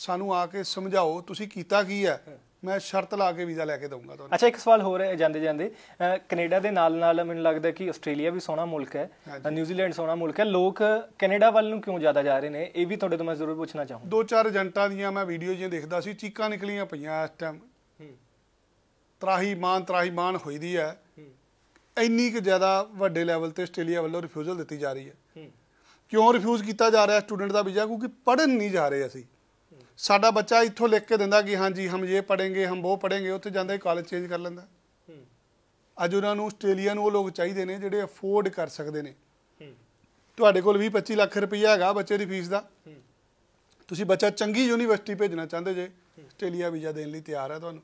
ਸਾਨੂੰ ਆ ਕੇ ਸਮਝਾਓ ਤੁਸੀਂ ਕੀਤਾ ਕੀ ਹੈ ਮੈਂ ਸ਼ਰਤ ਲਾ ਕੇ ਵੀਜ਼ਾ ਲੈ ਕੇ ਦਊਂਗਾ ਤੁਹਾਨੂੰ ਅੱਛਾ ਇੱਕ ਸਵਾਲ ਹੋਰ ਹੈ ਜਾਂਦੇ ਜਾਂਦੇ ਕੈਨੇਡਾ ਦੇ ਨਾਲ ਨਾਲ ਮੈਨੂੰ ਲੱਗਦਾ ਕਿ ਆਸਟ੍ਰੇਲੀਆ ਵੀ ਸੋਹਣਾ ਮੁਲਕ ਹੈ ਨਿਊਜ਼ੀਲੈਂਡ ਸੋਹਣਾ ਮੁਲਕ ਹੈ ਲੋਕ ਕੈਨੇਡਾ ਵੱਲ ਨੂੰ ਕਿਉਂ ਜ਼ਿਆਦਾ ਜਾ ਰਹੇ ਨੇ ਇਹ ਵੀ ਤੁਹਾਡੇ ਤੋਂ ਮੈਂ ਜ਼ਰੂਰ ਪੁੱਛਣਾ ਚਾਹੂੰ ਦੋ ਚਾਰ ਏਜੰਟਾਂ ਦੀਆਂ ਮੈਂ ਵੀਡੀਓ ਜਿਹੇ ਦੇਖਦਾ ਸੀ ਚੀਕਾਂ ਨਿਕਲੀਆਂ ਪਈਆਂ ਇਸ ਟਾਈਮ ਤਰਾਹੀ ਮਾਨ ਤਰਾਹੀ ਮਾਨ ਹੋਈਦੀ ਹੈ ਇੰਨੀ ਕਿ ਜ਼ਿਆਦਾ ਵੱਡੇ ਲੈਵਲ ਤੇ ਆਸਟ੍ਰੇਲੀਆ ਵੱਲੋਂ ਰਿਫਿਊਜ਼ਲ ਦਿੱਤੀ ਜਾ ਰਹੀ ਹੈ ਕਿਉਂ ਰਿਫਿਊਜ਼ ਕੀਤਾ ਜਾ ਰਿਹਾ ਸਟੂਡੈਂਟ ਦਾ ਵੀਜ਼ਾ ਕਿਉਂਕਿ ਪੜਨ ਨਹੀਂ ਜਾ ਰਹੇ ਅਸੀਂ ਸਾਡਾ ਬੱਚਾ ਇੱਥੋਂ ਲਿਖ ਕੇ ਦਿੰਦਾ ਕਿ ਹਾਂਜੀ ਹਮ ਇਹ ਪੜਾਂਗੇ ਹਮ ਉਹ ਪੜਾਂਗੇ ਉੱਥੇ ਜਾਂਦੇ ਕਾਲਜ ਚੇਂਜ ਕਰ ਲੈਂਦਾ ਅੱਜ ਉਹਨਾਂ ਨੂੰ ਆਸਟ੍ਰੇਲੀਆ ਨੂੰ ਉਹ ਲੋਕ ਚਾਹੀਦੇ ਨੇ ਜਿਹੜੇ ਅਫੋਰਡ ਕਰ ਸਕਦੇ ਨੇ ਤੁਹਾਡੇ ਕੋਲ 20 25 ਲੱਖ ਰੁਪਈਆ ਹੈਗਾ ਬੱਚੇ ਦੀ ਫੀਸ ਦਾ ਤੁਸੀਂ ਬੱਚਾ ਚੰਗੀ ਯੂਨੀਵਰਸਿਟੀ ਭੇਜਣਾ ਚਾਹੁੰਦੇ ਜੇ ਆਸਟ੍ਰੇਲੀਆ ਵੀਜ਼ਾ ਦੇਣ ਲਈ ਤਿਆਰ ਹੈ ਤੁਹਾਨੂੰ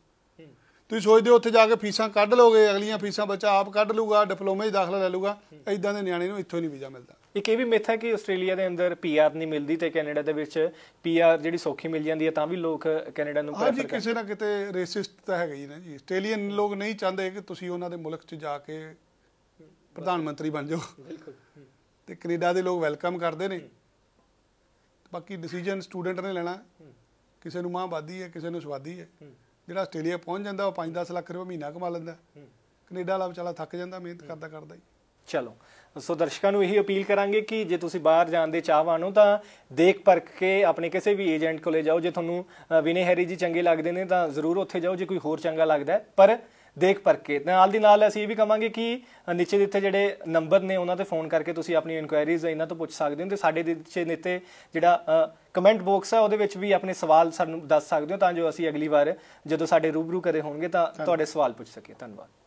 ਤੁਸੀਂ ਸੋਚਦੇ ਹੋ ਉੱਥੇ ਜਾ ਕੇ ਫੀਸਾਂ ਕੱਢ ਲੋਗੇ ਅਗਲੀਆਂ ਫੀਸਾਂ ਬੱਚਾ ਆਪ ਕੱਢ ਲੂਗਾ ਡਿਪਲੋਮੇ 'ਚ ਦਾਖਲਾ ਲੈ ਲੂਗਾ ਐਦਾਂ ਦੇ ਨਿਆਣੇ ਨੂੰ ਇੱਥੋਂ ਨਹੀਂ ਵੀਜ਼ਾ ਮਿਲਦਾ ਇੱਕ ਇਹ ਵੀ ਮਿੱਥ ਹੈ ਕਿ ਆਸਟ੍ਰੇਲੀਆ ਦੇ ਅੰਦਰ ਪੀਆਰ ਨਹੀਂ ਮਿਲਦੀ ਤੇ ਕੈਨੇਡਾ ਦੇ ਵਿੱਚ ਪੀਆਰ ਜਿਹੜੀ ਸੌਖੀ ਮਿਲ ਜਾਂਦੀ ਹੈ ਤਾਂ ਵੀ ਲੋਕ ਕੈਨੇਡਾ ਨੂੰ ਪ੍ਰੈਫਰ ਕਰਦੇ ਹਾਂ ਕਿਸੇ ਨਾ ਕਿਤੇ ਰੇਸਿਸਟ ਤਾਂ ਹੈਗਾ ਹੀ ਨਾ ਜੀ ਆਸਟ੍ਰੇਲੀਅਨ ਲੋਕ ਨਹੀਂ ਚਾਹੁੰਦੇ ਕਿ ਤੁਸੀਂ ਉਹਨਾਂ ਦੇ ਮੁਲਕ 'ਚ ਜਾ ਕੇ ਪ੍ਰਧਾਨ ਮੰਤਰੀ ਬਣ ਜਾਓ ਬਿਲਕੁਲ ਤੇ ਕੈਨੇਡਾ ਦੇ ਲੋਕ ਵੈਲਕਮ ਕਰਦੇ ਨੇ ਬਾਕੀ ਡਿਸੀਜਨ ਸਟੂਡੈਂਟ ਨੇ ਲੈਣਾ ਕਿਸੇ ਨੂੰ ਮਾਂ ਬਾਦੀ ਹੈ ਕਿਸੇ ਨੂੰ ਸਵਾਦੀ ਹੈ ਜਿਹੜਾ ਆਸਟ੍ਰੇਲੀਆ ਪਹੁੰਚ ਜਾਂਦਾ ਉਹ 5-10 ਲੱਖ ਰੁਪਏ ਮਹੀਨਾ ਕਮਾ ਲੈਂਦਾ ਕੈਨੇਡਾ ਵਾਲਾ ਵਿਚਾਲਾ ਥੱਕ ਜਾਂਦਾ ਮਿਹਨਤ ਕਰਦਾ ਕਰਦਾ ਹੀ ਚਲੋ ਸੋ ਦਰਸ਼ਕਾਂ ਨੂੰ ਇਹੀ ਅਪੀਲ ਕਰਾਂਗੇ ਕਿ ਜੇ ਤੁਸੀਂ ਬਾਹਰ ਜਾਣ ਦੇ ਚਾਹਵਾਨ ਹੋ ਤਾਂ ਦੇਖ ਪਰਖ ਕੇ ਆਪਣੇ ਕਿਸੇ ਵੀ ਏਜੰਟ ਕੋਲੇ ਜਾਓ ਜੇ ਤੁਹਾਨੂੰ ਵਿਨੇ ਹੈਰੀ ਜੀ ਚੰਗੇ ਲੱਗਦੇ ਨੇ ਤਾਂ ਜ਼ਰੂਰ ਉੱਥੇ ਜਾਓ ਜੇ ਕੋਈ ਹੋਰ ਚੰਗਾ ਲੱਗਦਾ ਪਰ ਦੇਖ ਪਰਕੇ ਨਾਲ ਦੀ ਨਾਲ ਅਸੀਂ ਇਹ ਵੀ ਕਵਾਂਗੇ ਕਿ ਨੀਚੇ ਦਿੱਤੇ ਜਿਹੜੇ ਨੰਬਰ ਨੇ ਉਹਨਾਂ ਤੇ ਫੋਨ ਕਰਕੇ ਤੁਸੀਂ ਆਪਣੀ ਇਨਕੁਆਇਰੀਜ਼ ਇਹਨਾਂ ਤੋਂ ਪੁੱਛ ਸਕਦੇ ਹੋ ਤੇ ਸਾਡੇ ਨੀਚੇ ਨਿੱਤੇ ਜਿਹੜਾ ਕਮੈਂਟ ਬਾਕਸ ਹੈ ਉਹਦੇ ਵਿੱਚ ਵੀ ਆਪਣੇ ਸਵਾਲ ਸਾਨੂੰ ਦੱਸ ਸਕਦੇ ਹੋ ਤਾਂ ਜੋ ਅਸੀਂ ਅਗਲੀ ਵਾਰ ਜਦੋਂ ਸਾਡੇ ਰੂਬਰੂ ਕਦੇ ਹੋਣਗੇ ਤਾਂ ਤੁਹਾਡੇ ਸਵਾਲ ਪੁੱਛ ਸਕੀਏ ਧੰਨਵਾਦ